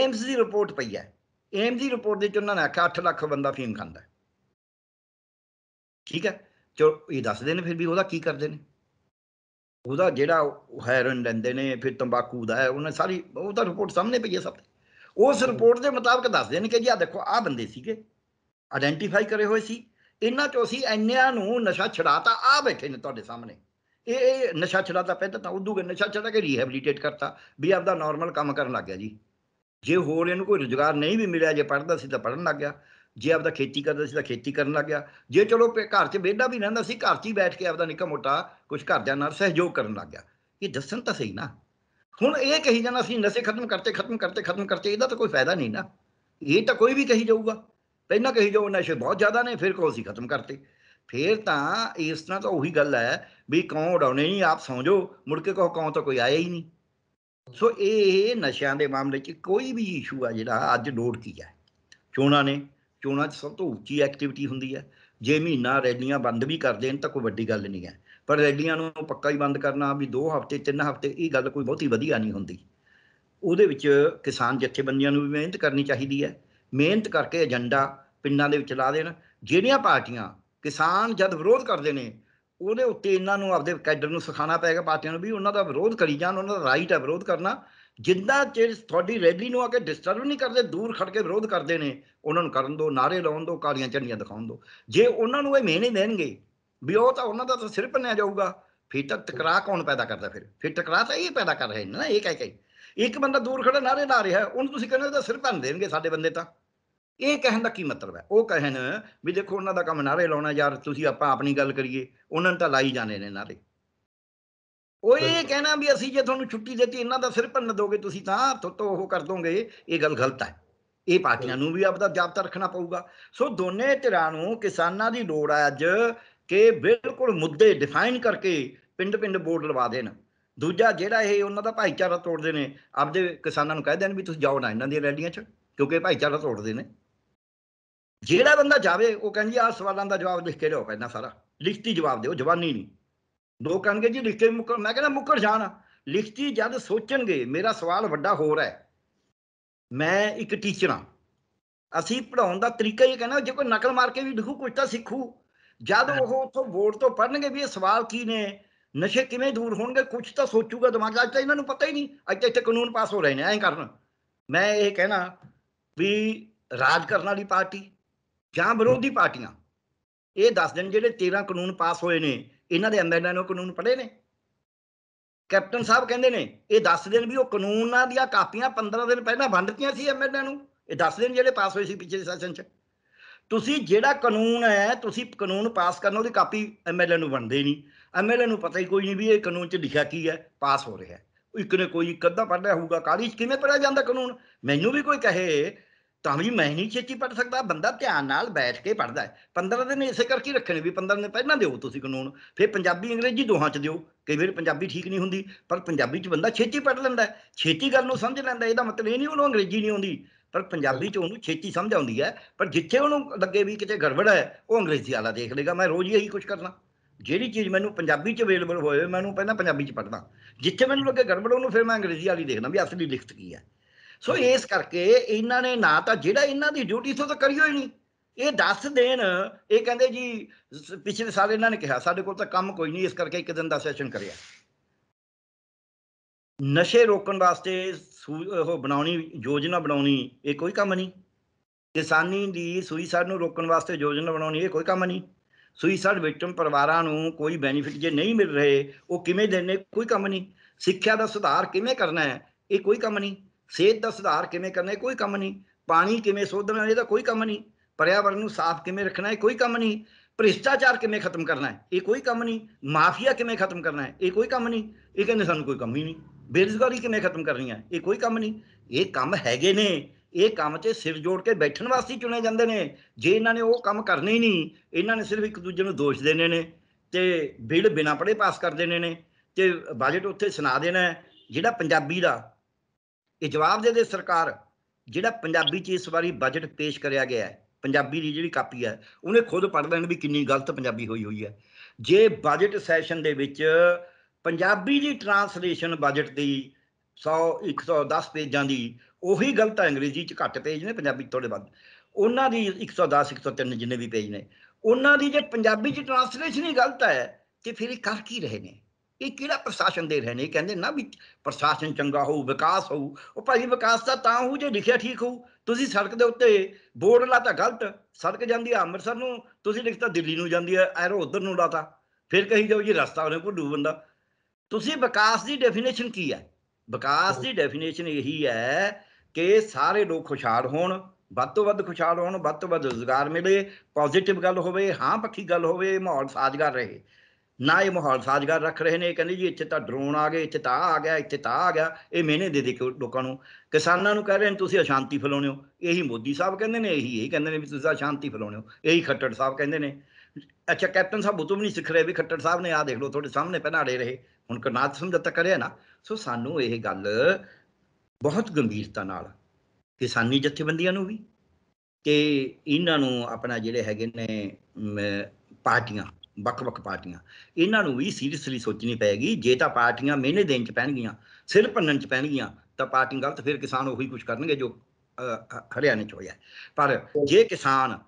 ਏਮਸ ਦੀ ਰਿਪੋਰਟ ਪਈ ਹੈ ਏਮਸ ਦੀ ਰਿਪੋਰਟ ਦੇ ਵਿੱਚ ਉਹਨਾਂ ਨੇ ਆਖਿਆ 8 ਲੱਖ ਬੰਦਾ ਫੀਮ ਖਾਂਦਾ ਠੀਕ ਹੈ ਚਲੋ ਇਹ ਦੱਸਦੇ ਨੇ ਫਿਰ ਵੀ ਉਹਦਾ ਕੀ ਕਰਦੇ ਨੇ ਉਹਦਾ ਜਿਹੜਾ ਹੈਰਨ ਲੈਂਦੇ ਨੇ ਫਿਰ ਤੰਬਾਕੂ ਦਾ ਹੈ ਉਹਨੇ ਸਾਰੀ ਉਹਦਾ ਰਿਪੋਰਟ ਸਾਹਮਣੇ ਪਈ ਹੈ ਸਭ ਉਸ ਰਿਪੋਰਟ ਦੇ ਮੁਤਾਬਕ ਦੱਸਦੇ ਨੇ ਕਿ ਜੀ ਆ ਦੇਖੋ ਆ ਬੰਦੇ ਸੀਗੇ ਆਇਡੈਂਟੀਫਾਈ ਕਰੇ ਹੋਏ ਸੀ ਇਹਨਾਂ ਚੋਂ ਸੀ ਇੰਨਿਆਂ ਨੂੰ ਨਸ਼ਾ ਛਡਾਤਾ ਆ ਬੈਠੇ ਨੇ ਤੁਹਾਡੇ ਸਾਹਮਣੇ ਇਹ ਇਹ ਨਸ਼ਾ ਛਡਾਤਾ ਪਹਿਲਾਂ ਤਾਂ ਉਦੋਂ ਨਸ਼ਾ ਛਡਾ ਕੇ ਰੀਹੈਬਿਲਿਟੇਟ ਕਰਤਾ ਵੀ ਆਪਦਾ ਨਾਰਮਲ ਕੰਮ ਕਰਨ ਲੱਗ ਗਿਆ ਜੀ ਜੇ ਹੋਰ ਇਹਨੂੰ ਕੋਈ ਰੁਜ਼ਗਾਰ ਨਹੀਂ ਵੀ ਮਿਲਿਆ ਜੇ ਪੜਦਾ ਸੀ ਤਾਂ ਪੜਨ ਲੱਗ ਗਿਆ ਜੇ ਆਪਦਾ ਖੇਤੀ ਕਰਦਾ ਸੀ ਤਾਂ ਖੇਤੀ ਕਰਨ ਲੱਗ ਗਿਆ ਜੇ ਚਲੋ ਘਰ 'ਚ ਵਿਹਲਾ ਵੀ ਰਹਿੰਦਾ ਸੀ ਘਰ 'ਚ ਹੀ ਬੈਠ ਕੇ ਆਪਦਾ ਨਿੱਕਾ ਮੋਟਾ ਕੁਝ ਘਰਦਿਆਂ ਨਾਲ ਸਹਿਯੋਗ ਕਰਨ ਲੱਗ ਗਿਆ ਇਹ ਦੱਸਣ ਤਾਂ ਸਹੀ ਨਾ ਹੁਣ ਇਹ ਕਹੀ ਜਾਂਦਾ ਸੀ ਨਸ਼ੇ ਖਤਮ ਕਰਤੇ ਖਤਮ ਕਰਤੇ ਖਤਮ ਕਰਤੇ ਇਹਦਾ ਤਾਂ ਕੋਈ ਫਾਇਦਾ ਨਹੀਂ ਨਾ ਇਹ ਤਾਂ ਕੋਈ ਵੀ ਕਹੀ ਜਾਊਗਾ ਪਹਿਲਾਂ ਕਹੀ ਜਾਓ ਨਸ਼ੇ ਬਹੁਤ ਜ਼ਿਆਦਾ ਨੇ ਫਿਰ ਕੋਈ ਸੀ ਖਤਮ ਕਰਤੇ ਫਿਰ ਤਾਂ ਇਸ ਤਰ੍ਹਾਂ ਤਾਂ ਉਹੀ ਗੱਲ ਹੈ ਵੀ ਕੌਣ ਉਡਾਉਣੇ ਨਹੀਂ ਆਪ ਸਮਝੋ ਮੁੜ ਕੇ ਕੋ ਕੌਣ ਤਾਂ ਕੋਈ ਆਇਆ ਹੀ ਨਹੀਂ ਸੋ ਇਹ ਨਸ਼ਿਆਂ ਦੇ ਮਾਮਲੇ 'ਚ ਕੋਈ ਵੀ ਇਸ਼ੂ ਆ ਜਿਹੜਾ ਅੱਜ ਨੋਟ ਕੀਤਾ ਚੋਣਾਂ ਨੇ ਚੋਣਾਂ 'ਚ ਸਭ ਤੋਂ ਉੱਚੀ ਐਕਟੀਵਿਟੀ ਹੁੰਦੀ ਹੈ ਜੇ ਮਹੀਨਾ ਰੈਲੀਆਂ ਬੰਦ ਵੀ ਕਰ ਦੇਣ ਤਾਂ ਕੋਈ ਵੱਡੀ ਗੱਲ ਨਹੀਂ ਹੈ ਪਰ ਰੈਲੀਆਂ ਨੂੰ ਪੱਕਾ ਹੀ ਬੰਦ ਕਰਨਾ ਵੀ 2 ਹਫ਼ਤੇ 3 ਹਫ਼ਤੇ ਇਹ ਗੱਲ ਕੋਈ ਬਹੁਤੀ ਵਧੀਆ ਨਹੀਂ ਹੁੰਦੀ ਉਹਦੇ ਵਿੱਚ ਕਿਸਾਨ ਜਥੇਬੰਦੀਆਂ ਨੂੰ ਵੀ ਮਿਹਨਤ ਕਰਨੀ ਚਾਹੀਦੀ ਹੈ ਮਿਹਨਤ ਕਰਕੇ ਏਜੰਡਾ ਪਿੰਡਾਂ ਦੇ ਵਿੱਚ ਲਾ ਦੇਣ ਜਿਹੜੀਆਂ ਪਾਰਟੀਆਂ ਕਿਸਾਨ ਜਦ ਵਿਰੋਧ ਕਰਦੇ ਨੇ ਉਹਦੇ ਉੱਤੇ ਇਹਨਾਂ ਨੂੰ ਆਪਦੇ ਕੈਡਰ ਨੂੰ ਸਿਖਾਣਾ ਪਏਗਾ ਪਾਰਟੀਆਂ ਨੂੰ ਵੀ ਉਹਨਾਂ ਦਾ ਵਿਰੋਧ ਕਰੀ ਜਾਣ ਉਹਨਾਂ ਦਾ ਰਾਈਟ ਹੈ ਵਿਰੋਧ ਕਰਨਾ ਜਿੰਨਾ ਚਿਰ ਤੁਹਾਡੀ ਰੈਲੀ ਨੂੰ ਆ ਕੇ ਡਿਸਟਰਬ ਨਹੀਂ ਕਰਦੇ ਦੂਰ ਖੜ ਕੇ ਵਿਰੋਧ ਕਰਦੇ ਨੇ ਉਹਨਾਂ ਨੂੰ ਕਰਨ ਦੋ ਨਾਰੇ ਲਾਉਣ ਦੋ ਕਾਲੀਆਂ ਝੰਡੀਆਂ ਦਿਖਾਉਣ ਦੋ ਜੇ ਉਹਨਾਂ ਨੂੰ ਇਹ ਮਿਹਨੇ ਦੇਣਗੇ ਵੀ ਉਹ ਤਾਂ ਉਹਨਾਂ ਦਾ ਤਾਂ ਸਿਰ ਪੰਨਿਆ ਜਾਊਗਾ ਫਿਰ ਤਾਂ ਟਕਰਾਅ ਕੌਣ ਪੈਦਾ ਕਰਦਾ ਫਿਰ ਫਿਰ ਟਕਰਾਅ ਤਾਂ ਇਹ ਪੈਦਾ ਕਰ ਰਹੇ ਨੇ ਨਾ ਇਹ ਕਹਿ ਕੇ ਇੱਕ ਬੰਦਾ ਦੂਰ ਖੜਾ ਨਾਰੇ ਲਾ ਰਿਹਾ ਉਹਨੂੰ ਤੁਸੀਂ ਕਹਿੰਦੇ ਤਾਂ ਸਿਰ ਪੰਨ ਦੇਣਗੇ ਸਾਡੇ ਬੰਦੇ ਤਾਂ ਇਹ ਕਹਿਣ ਦਾ ਕੀ ਮਤਲਬ ਹੈ ਉਹ ਕਹਿਣ ਵੀ ਦੇਖੋ ਉਹਨਾਂ ਦਾ ਕੰਮ ਨਾਰੇ ਲਾਉਣਾ ਯਾਰ ਤੁਸੀਂ ਆਪਾਂ ਆਪਣੀ ਗੱਲ ਕਰੀਏ ਉਹਨਾਂ ਨੇ ਤਾਂ ਲਾਈ ਜਾਣੇ ਨੇ ਨਾਰੇ ਉਹ ਇਹ ਕਹਿਣਾ ਵੀ ਅਸੀਂ ਜੇ ਤੁਹਾਨੂੰ ਛੁੱਟੀ ਦਿੱਤੀ ਇਹਨਾਂ ਦਾ ਸਿਰ ਭੰਨ ਦੋਗੇ ਤੁਸੀਂ ਤਾਂ ਤੋਤੋ ਉਹ ਕਰ ਦੋਗੇ ਇਹ ਗੱਲ ਗਲਤ ਹੈ ਇਹ ਪਾਰਟੀਆਂ ਨੂੰ ਵੀ ਆਪਦਾ ਜਾਬਤਾ ਰੱਖਣਾ ਪਊਗਾ ਸੋ ਦੋਨੇ ਧਿਰਾਂ ਨੂੰ ਕਿਸਾਨਾਂ ਦੀ ਲੋੜ ਹੈ ਅੱਜ ਕਿ ਬਿਲਕੁਲ ਮੁੱਦੇ ਡਿਫਾਈਨ ਕਰਕੇ ਪਿੰਡ-ਪਿੰਡ ਬੋਰਡ ਲਵਾ ਦੇਣ ਦੂਜਾ ਜਿਹੜਾ ਇਹ ਉਹਨਾਂ ਦਾ ਭਾਈਚਾਰਾ ਤੋੜਦੇ ਨੇ ਆਪਦੇ ਕਿਸਾਨਾਂ ਨੂੰ ਕਹਿ ਦੇਣ ਵੀ ਤੁਸੀਂ ਜਾਓ ਨਾ ਇਹਨਾਂ ਦੀਆਂ ਰੈਲੀਆਂ 'ਚ ਕਿਉਂਕਿ ਭਾਈਚਾਰਾ ਤੋੜਦੇ ਨੇ ਜਿਹੜਾ ਬੰਦਾ ਜਾਵੇ ਉਹ ਕਹਿੰਦੀ ਆ ਸਵਾਲਾਂ ਦਾ ਜਵਾਬ ਲਿਖ ਕੇ ਲਿਓ ਪਹਿਲਾਂ ਸਾਰਾ ਲਿਖਤੀ ਜਵਾਬ ਦਿਓ ਜਵਾਨੀ ਨਹੀਂ ਦੋ ਕਹਣਗੇ ਜੀ ਲਿਖ ਕੇ ਮੁਕਰ ਮੈਂ ਕਹਿੰਦਾ ਮੁਕਰ ਜਾਣ ਲਿਖਤੀ ਜਦ ਸੋਚਣਗੇ ਮੇਰਾ ਸਵਾਲ ਵੱਡਾ ਹੋਰ ਹੈ ਮੈਂ ਇੱਕ ਟੀਚਰ ਹਾਂ ਅਸੀਂ ਪੜਾਉਣ ਦਾ ਤਰੀਕਾ ਹੀ ਕਹਿੰਦਾ ਜੇ ਕੋਈ ਨਕਲ ਮਾਰ ਕੇ ਵੀ ਲਿਖੂ ਕੁਝ ਤਾਂ ਸਿੱਖੂ ਜਦ ਉਹ ਉੱਥੋਂ ਬੋਰਡ ਤੋਂ ਪੜਨਗੇ ਵੀ ਇਹ ਸਵਾਲ ਕੀ ਨੇ ਨਸ਼ੇ ਕਿਵੇਂ ਦੂਰ ਹੋਣਗੇ ਕੁਝ ਤਾਂ ਸੋਚੂਗਾ ਦਿਮਾਗ ਅੱਜ ਤਾਂ ਇਹਨਾਂ ਨੂੰ ਪਤਾ ਹੀ ਨਹੀਂ ਅੱਜ ਇੱਥੇ ਕਾਨੂੰਨ ਪਾਸ ਹੋ ਰਹੇ ਨੇ ਐਂ ਕਰਨ ਮੈਂ ਇਹ ਕਹਿਣਾ ਵੀ ਰਾਜ ਕਰਨ ਵਾਲੀ ਪਾਰਟੀ ਜਾਂ ਵਿਰੋਧੀ ਪਾਰਟੀਆਂ ਇਹ ਦੱਸ ਦੇਣ ਜਿਹੜੇ 13 ਕਾਨੂੰਨ ਪਾਸ ਹੋਏ ਨੇ ਇਹਨਾਂ ਦੇ ਅੰਦਰ ਇਹਨਾਂ ਕਾਨੂੰਨ ਪੜੇ ਨੇ ਕੈਪਟਨ ਸਾਹਿਬ ਕਹਿੰਦੇ ਨੇ ਇਹ ਦੱਸ ਦਿਨ ਵੀ ਉਹ ਕਾਨੂੰਨਾਂ ਦੀਆਂ ਕਾਪੀਆਂ 15 ਦਿਨ ਪਹਿਲਾਂ ਵੰਡਤੀਆਂ ਸੀ ਐਮਐਲਏ ਨੂੰ ਇਹ ਦੱਸ ਦਿਨ ਜਿਹੜੇ ਪਾਸ ਹੋਏ ਸੀ ਪਿਛਲੇ ਸੈਸ਼ਨ 'ਚ ਤੁਸੀਂ ਜਿਹੜਾ ਕਾਨੂੰਨ ਹੈ ਤੁਸੀਂ ਕਾਨੂੰਨ ਪਾਸ ਕਰਨ ਉਹਦੀ ਕਾਪੀ ਐਮਐਲਏ ਨੂੰ ਵੰਡਦੇ ਨਹੀਂ ਐਮਐਲਏ ਨੂੰ ਪਤਾ ਹੀ ਕੋਈ ਨਹੀਂ ਵੀ ਇਹ ਕਾਨੂੰਨ 'ਚ ਲਿਖਿਆ ਕੀ ਹੈ ਪਾਸ ਹੋ ਰਿਹਾ ਇੱਕ ਨੇ ਕੋਈ ਕੱਦਾਂ ਪੜਿਆ ਹੋਊਗਾ ਕਾਲੀ ਕਿਵੇਂ ਪੜਿਆ ਜਾਂਦਾ ਕਾਨੂੰਨ ਮੈਨੂੰ ਵੀ ਕੋਈ ਕਹੇ ਤਾਂ ਵੀ ਮੈਂ ਨਹੀਂ ਛੇਤੀ ਪੜ ਸਕਦਾ ਬੰਦਾ ਧਿਆਨ ਨਾਲ ਬੈਠ ਕੇ ਪੜਦਾ 15 ਦਿਨ ਇਸੇ ਕਰਕੇ ਰੱਖਣੇ ਵੀ 15 ਦਿਨ ਪਹਿਲਾਂ ਦਿਓ ਤੁਸੀਂ ਕਾਨੂੰਨ ਫਿਰ ਪੰਜਾਬੀ ਅੰਗਰੇਜ਼ੀ ਦੋਹਾਂ ਚ ਦਿਓ ਕਈ ਵਾਰ ਪੰਜਾਬੀ ਠੀਕ ਨਹੀਂ ਹੁੰਦੀ ਪਰ ਪੰਜਾਬੀ ਚ ਬੰਦਾ ਛੇਤੀ ਪੜ ਲੈਂਦਾ ਛੇਤੀ ਗੱਲ ਨੂੰ ਸਮਝ ਲੈਂਦਾ ਇਹਦਾ ਮਤਲਬ ਇਹ ਨਹੀਂ ਉਹਨੂੰ ਅੰਗਰੇਜ਼ੀ ਨਹੀਂ ਆਉਂਦੀ ਪਰ ਪੰਜਾਬੀ ਚ ਉਹਨੂੰ ਛੇਤੀ ਸਮਝ ਆਉਂਦੀ ਹੈ ਪਰ ਜਿੱਥੇ ਉਹਨੂੰ ਲੱਗੇ ਵੀ ਕਿਤੇ ਗੜਬੜ ਹੈ ਉਹ ਅੰਗਰੇਜ਼ੀ ਵਾਲਾ ਦੇਖ ਲੇਗਾ ਮੈਂ ਰੋਜ਼ ਇਹੀ ਕੁਝ ਕਰਨਾ ਜਿਹੜੀ ਚੀਜ਼ ਮੈਨੂੰ ਪੰਜਾਬੀ ਚ ਅਵੇਲੇਬਲ ਹੋਵੇ ਮੈਂ ਉਹਨੂੰ ਪਹਿਲਾਂ ਪੰਜਾਬੀ ਚ ਪੜਦਾ ਜਿੱਥੇ ਮੈਨੂੰ ਲੱਗੇ ਗੜਬੜ ਉਹਨੂੰ ਫਿਰ ਮੈਂ ਅੰਗਰੇਜ਼ੀ ਵਾਲੀ ਦੇਖਦਾ ਵੀ ਅਸਲੀ ਲਿਖਤ ਕੀ ਹੈ ਸੋ ਇਸ ਕਰਕੇ ਇਹਨਾਂ ਨੇ ਨਾ ਤਾਂ ਜਿਹੜਾ ਇਹਨਾਂ ਦੀ ਡਿਊਟੀ ਸੀ ਉਹ ਤਾਂ ਕਰੀ ਹੋਈ ਨਹੀਂ ਇਹ ਦੱਸ ਦੇਣ ਇਹ ਕਹਿੰਦੇ ਜੀ ਪਿਛਲੇ ਸਾਲ ਇਹਨਾਂ ਨੇ ਕਿਹਾ ਸਾਡੇ ਕੋਲ ਤਾਂ ਕੰਮ ਕੋਈ ਨਹੀਂ ਇਸ ਕਰਕੇ ਇੱਕ ਦਿਨ ਦਾ ਸੈਸ਼ਨ ਕਰਿਆ ਨਸ਼ੇ ਰੋਕਣ ਵਾਸਤੇ ਉਹ ਬਣਾਉਣੀ ਯੋਜਨਾ ਬਣਾਉਣੀ ਇਹ ਕੋਈ ਕੰਮ ਨਹੀਂ ਕਿਸਾਨੀ ਦੀ ਸੁਈਸਾਈਡ ਨੂੰ ਰੋਕਣ ਵਾਸਤੇ ਯੋਜਨਾ ਬਣਾਉਣੀ ਇਹ ਕੋਈ ਕੰਮ ਨਹੀਂ ਸੁਈਸਾਈਡ ਵਿਕਟਮ ਪਰਿਵਾਰਾਂ ਨੂੰ ਕੋਈ ਬੈਨੀਫਿਟ ਜੇ ਨਹੀਂ ਮਿਲ ਰਹੇ ਉਹ ਕਿਵੇਂ ਦੇਣੇ ਕੋਈ ਕੰਮ ਨਹੀਂ ਸਿੱਖਿਆ ਦਾ ਸੁਧਾਰ ਕਿਵੇਂ ਕਰਨਾ ਹੈ ਇਹ ਕੋਈ ਕੰਮ ਨਹੀਂ ਸਿਹਤ ਦਾ ਸੁਧਾਰ ਕਿਵੇਂ ਕਰਨਾ ਕੋਈ ਕੰਮ ਨਹੀਂ ਪਾਣੀ ਕਿਵੇਂ ਸੋਧਣਾ ਇਹਦਾ ਕੋਈ ਕੰਮ ਨਹੀਂ ਪਰਿਆਵਰਣ ਨੂੰ ਸਾਫ਼ ਕਿਵੇਂ ਰੱਖਣਾ ਹੈ ਕੋਈ ਕੰਮ ਨਹੀਂ ਭ੍ਰਿਸ਼ਟਾਚਾਰ ਕਿਵੇਂ ਖਤਮ ਕਰਨਾ ਹੈ ਇਹ ਕੋਈ ਕੰਮ ਨਹੀਂ ਮਾਫੀਆ ਕਿਵੇਂ ਖਤਮ ਕਰਨਾ ਹੈ ਇਹ ਕੋਈ ਕੰਮ ਨਹੀਂ ਇਹ ਕਹਿੰਦੇ ਸਾਨੂੰ ਕੋਈ ਕੰਮ ਹੀ ਨਹੀਂ ਬੇਰੁਜ਼ਗਾਰੀ ਕਿਵੇਂ ਖਤਮ ਕਰਨੀ ਹੈ ਇਹ ਕੋਈ ਕੰਮ ਨਹੀਂ ਇਹ ਕੰਮ ਹੈਗੇ ਨੇ ਇਹ ਕੰਮ 'ਚ ਸਿਰ ਜੋੜ ਕੇ ਬੈਠਣ ਵਾਸਤੇ ਚੁਣੇ ਜਾਂਦੇ ਨੇ ਜੇ ਇਹਨਾਂ ਨੇ ਉਹ ਕੰਮ ਕਰਨੇ ਹੀ ਨਹੀਂ ਇਹਨਾਂ ਨੇ ਸਿਰਫ ਇੱਕ ਦੂਜੇ ਨੂੰ ਦੋਸ਼ ਦੇਣੇ ਨੇ ਤੇ ਬਿੱਲ ਬਿਨਾ ਪੜੇ ਪਾਸ ਕਰ ਦੇਣੇ ਨੇ ਤੇ ਬਜਟ ਉੱਥੇ ਸੁਣਾ ਦੇਣਾ ਜਿਹੜਾ ਪੰਜਾਬੀ ਦਾ ਇਹ ਜਵਾਬ ਦੇ ਦੇ ਸਰਕਾਰ ਜਿਹੜਾ ਪੰਜਾਬੀ ਚ ਇਸ ਵਾਰੀ ਬਜਟ ਪੇਸ਼ ਕਰਿਆ ਗਿਆ ਹੈ ਪੰਜਾਬੀ ਦੀ ਜਿਹੜੀ ਕਾਪੀ ਹੈ ਉਹਨੇ ਖੁਦ ਪੜ੍ਹ ਲੈਣ ਵੀ ਕਿੰਨੀ ਗਲਤ ਪੰਜਾਬੀ ਹੋਈ ਹੋਈ ਹੈ ਜੇ ਬਜਟ ਸੈਸ਼ਨ ਦੇ ਵਿੱਚ ਪੰਜਾਬੀ ਦੀ ਟਰਾਂਸਲੇਸ਼ਨ ਬਜਟ ਦੀ 100 110 ਪੇਜਾਂ ਦੀ ਉਹੀ ਗਲਤ ਹੈ ਅੰਗਰੇਜ਼ੀ ਚ ਘੱਟ ਪੇਜ ਨੇ ਪੰਜਾਬੀ ਥੋੜੇ ਵੱਧ ਉਹਨਾਂ ਦੀ 110 103 ਜਿੰਨੇ ਵੀ ਪੇਜ ਨੇ ਉਹਨਾਂ ਦੀ ਜੇ ਪੰਜਾਬੀ ਚ ਟਰਾਂਸਲੇਸ਼ਨ ਹੀ ਗਲਤ ਹੈ ਤੇ ਫਿਰ ਇਹ ਕਰ ਕੀ ਰਹੇ ਨੇ ਇਹ ਕਿਹੜਾ ਪ੍ਰਸ਼ਾਸਨ ਦੇ ਰਹੇ ਨੇ ਕਹਿੰਦੇ ਨਾ ਵੀ ਪ੍ਰਸ਼ਾਸਨ ਚੰਗਾ ਹੋਊ ਵਿਕਾਸ ਹੋਊ ਉਹ ਭਾਈ ਵਿਕਾਸ ਤਾਂ ਤਾਂ ਹੋਊ ਜੇ ਲਿਖਿਆ ਠੀਕ ਹੋਊ ਤੁਸੀਂ ਸੜਕ ਦੇ ਉੱਤੇ ਬੋਰਡ ਲਾਤਾ ਗਲਤ ਸੜਕ ਜਾਂਦੀ ਆ ਅੰਮ੍ਰਿਤਸਰ ਨੂੰ ਤੁਸੀਂ ਲਿਖਤਾ ਦਿੱਲੀ ਨੂੰ ਜਾਂਦੀ ਆ ਐਰੋ ਉਧਰ ਨੂੰ ਲਾਤਾ ਫਿਰ ਕਹੀ ਜਾਓ ਜੀ ਰਸਤਾ ਉਹਨੇ ਭੁੱਡੂ ਬੰਦਾ ਤੁਸੀਂ ਵਿਕਾਸ ਦੀ ਡੈਫੀਨੇਸ਼ਨ ਕੀ ਹੈ ਵਿਕਾਸ ਦੀ ਡੈਫੀਨੇਸ਼ਨ ਇਹੀ ਹੈ ਕਿ ਸਾਰੇ ਲੋਕ ਖੁਸ਼ਹਾਲ ਹੋਣ ਵੱਧ ਤੋਂ ਵੱਧ ਖੁਸ਼ਹਾਲ ਹੋਣ ਵੱਧ ਤੋਂ ਵੱਧ ਰੋਜ਼ਗਾਰ ਮਿਲੇ ਪੋਜ਼ਿਟਿਵ ਗੱਲ ਹੋਵੇ ਹਾਂ ਪੱਖੀ ਗੱਲ ਹੋਵੇ ਮਾਹੌਲ ਸਾਜਗਰ ਰਹੇ ਨਾ ਇਹ ਮਾਹੌਲ ਸਾਜ਼ਗਾਰ ਰੱਖ ਰਹੇ ਨੇ ਕਹਿੰਦੇ ਜੀ ਇੱਥੇ ਤਾਂ ਡਰੋਨ ਆ ਗਏ ਇੱਥੇ ਤਾਂ ਆ ਗਿਆ ਇੱਥੇ ਤਾਂ ਆ ਗਿਆ ਇਹ ਮਿਹਨੇ ਦੇ ਦੇ ਲੋਕਾਂ ਨੂੰ ਕਿਸਾਨਾਂ ਨੂੰ ਕਹਿ ਰਹੇ ਨੇ ਤੁਸੀਂ ਅਸ਼ਾਂਤੀ ਫਲਾਉਣੇ ਹੋ ਇਹੀ ਮੋਦੀ ਸਾਹਿਬ ਕਹਿੰਦੇ ਨੇ ਇਹੀ ਇਹ ਕਹਿੰਦੇ ਨੇ ਵੀ ਤੁਸੀਂ ਅਸ਼ਾਂਤੀ ਫਲਾਉਣੇ ਹੋ ਇਹੀ ਖੱਟੜ ਸਾਹਿਬ ਕਹਿੰਦੇ ਨੇ ਅੱਛਾ ਕੈਪਟਨ ਸਾਹਿਬ ਉਹ ਵੀ ਨਹੀਂ ਸਿੱਖ ਰਹੇ ਵੀ ਖੱਟੜ ਸਾਹਿਬ ਨੇ ਆ ਦੇਖ ਲਓ ਤੁਹਾਡੇ ਸਾਹਮਣੇ ਪਹਿਨਾੜੇ ਰਹੇ ਹੁਣ ਕਰਨਾਤ ਤੱਕ ਕਰਿਆ ਨਾ ਸੋ ਸਾਨੂੰ ਇਹ ਗੱਲ ਬਹੁਤ ਗੰਭੀਰਤਾ ਨਾਲ ਕਿਸਾਨੀ ਜਥੇਬੰਦੀਆਂ ਨੂੰ ਵੀ ਤੇ ਇਹਨਾਂ ਨੂੰ ਆਪਣਾ ਜਿਹੜੇ ਹੈਗੇ ਨੇ ਪਾਰਟੀਆਂ ਵੱਖ-ਵੱਖ ਪਾਰਟੀਆਂ ਇਹਨਾਂ ਨੂੰ ਵੀ ਸੀਰੀਅਸਲੀ ਸੋਚਣੀ ਪੈਗੀ ਜੇ ਤਾਂ ਪਾਰਟੀਆਂ ਮਿਹਨੇ ਦੇਣ ਚ ਪੈਣਗੀਆਂ ਸਿਰ ਭੰਨਣ ਚ ਪੈਣਗੀਆਂ ਤਾਂ ਪਾਰਟੀ ਗਲਤ ਫਿਰ ਕਿਸਾਨ ਉਹੀ ਕੁਝ ਕਰਨਗੇ ਜੋ ਹਰਿਆਣੇ ਚ ਹੋਇਆ ਪਰ ਜੇ ਕਿਸਾਨ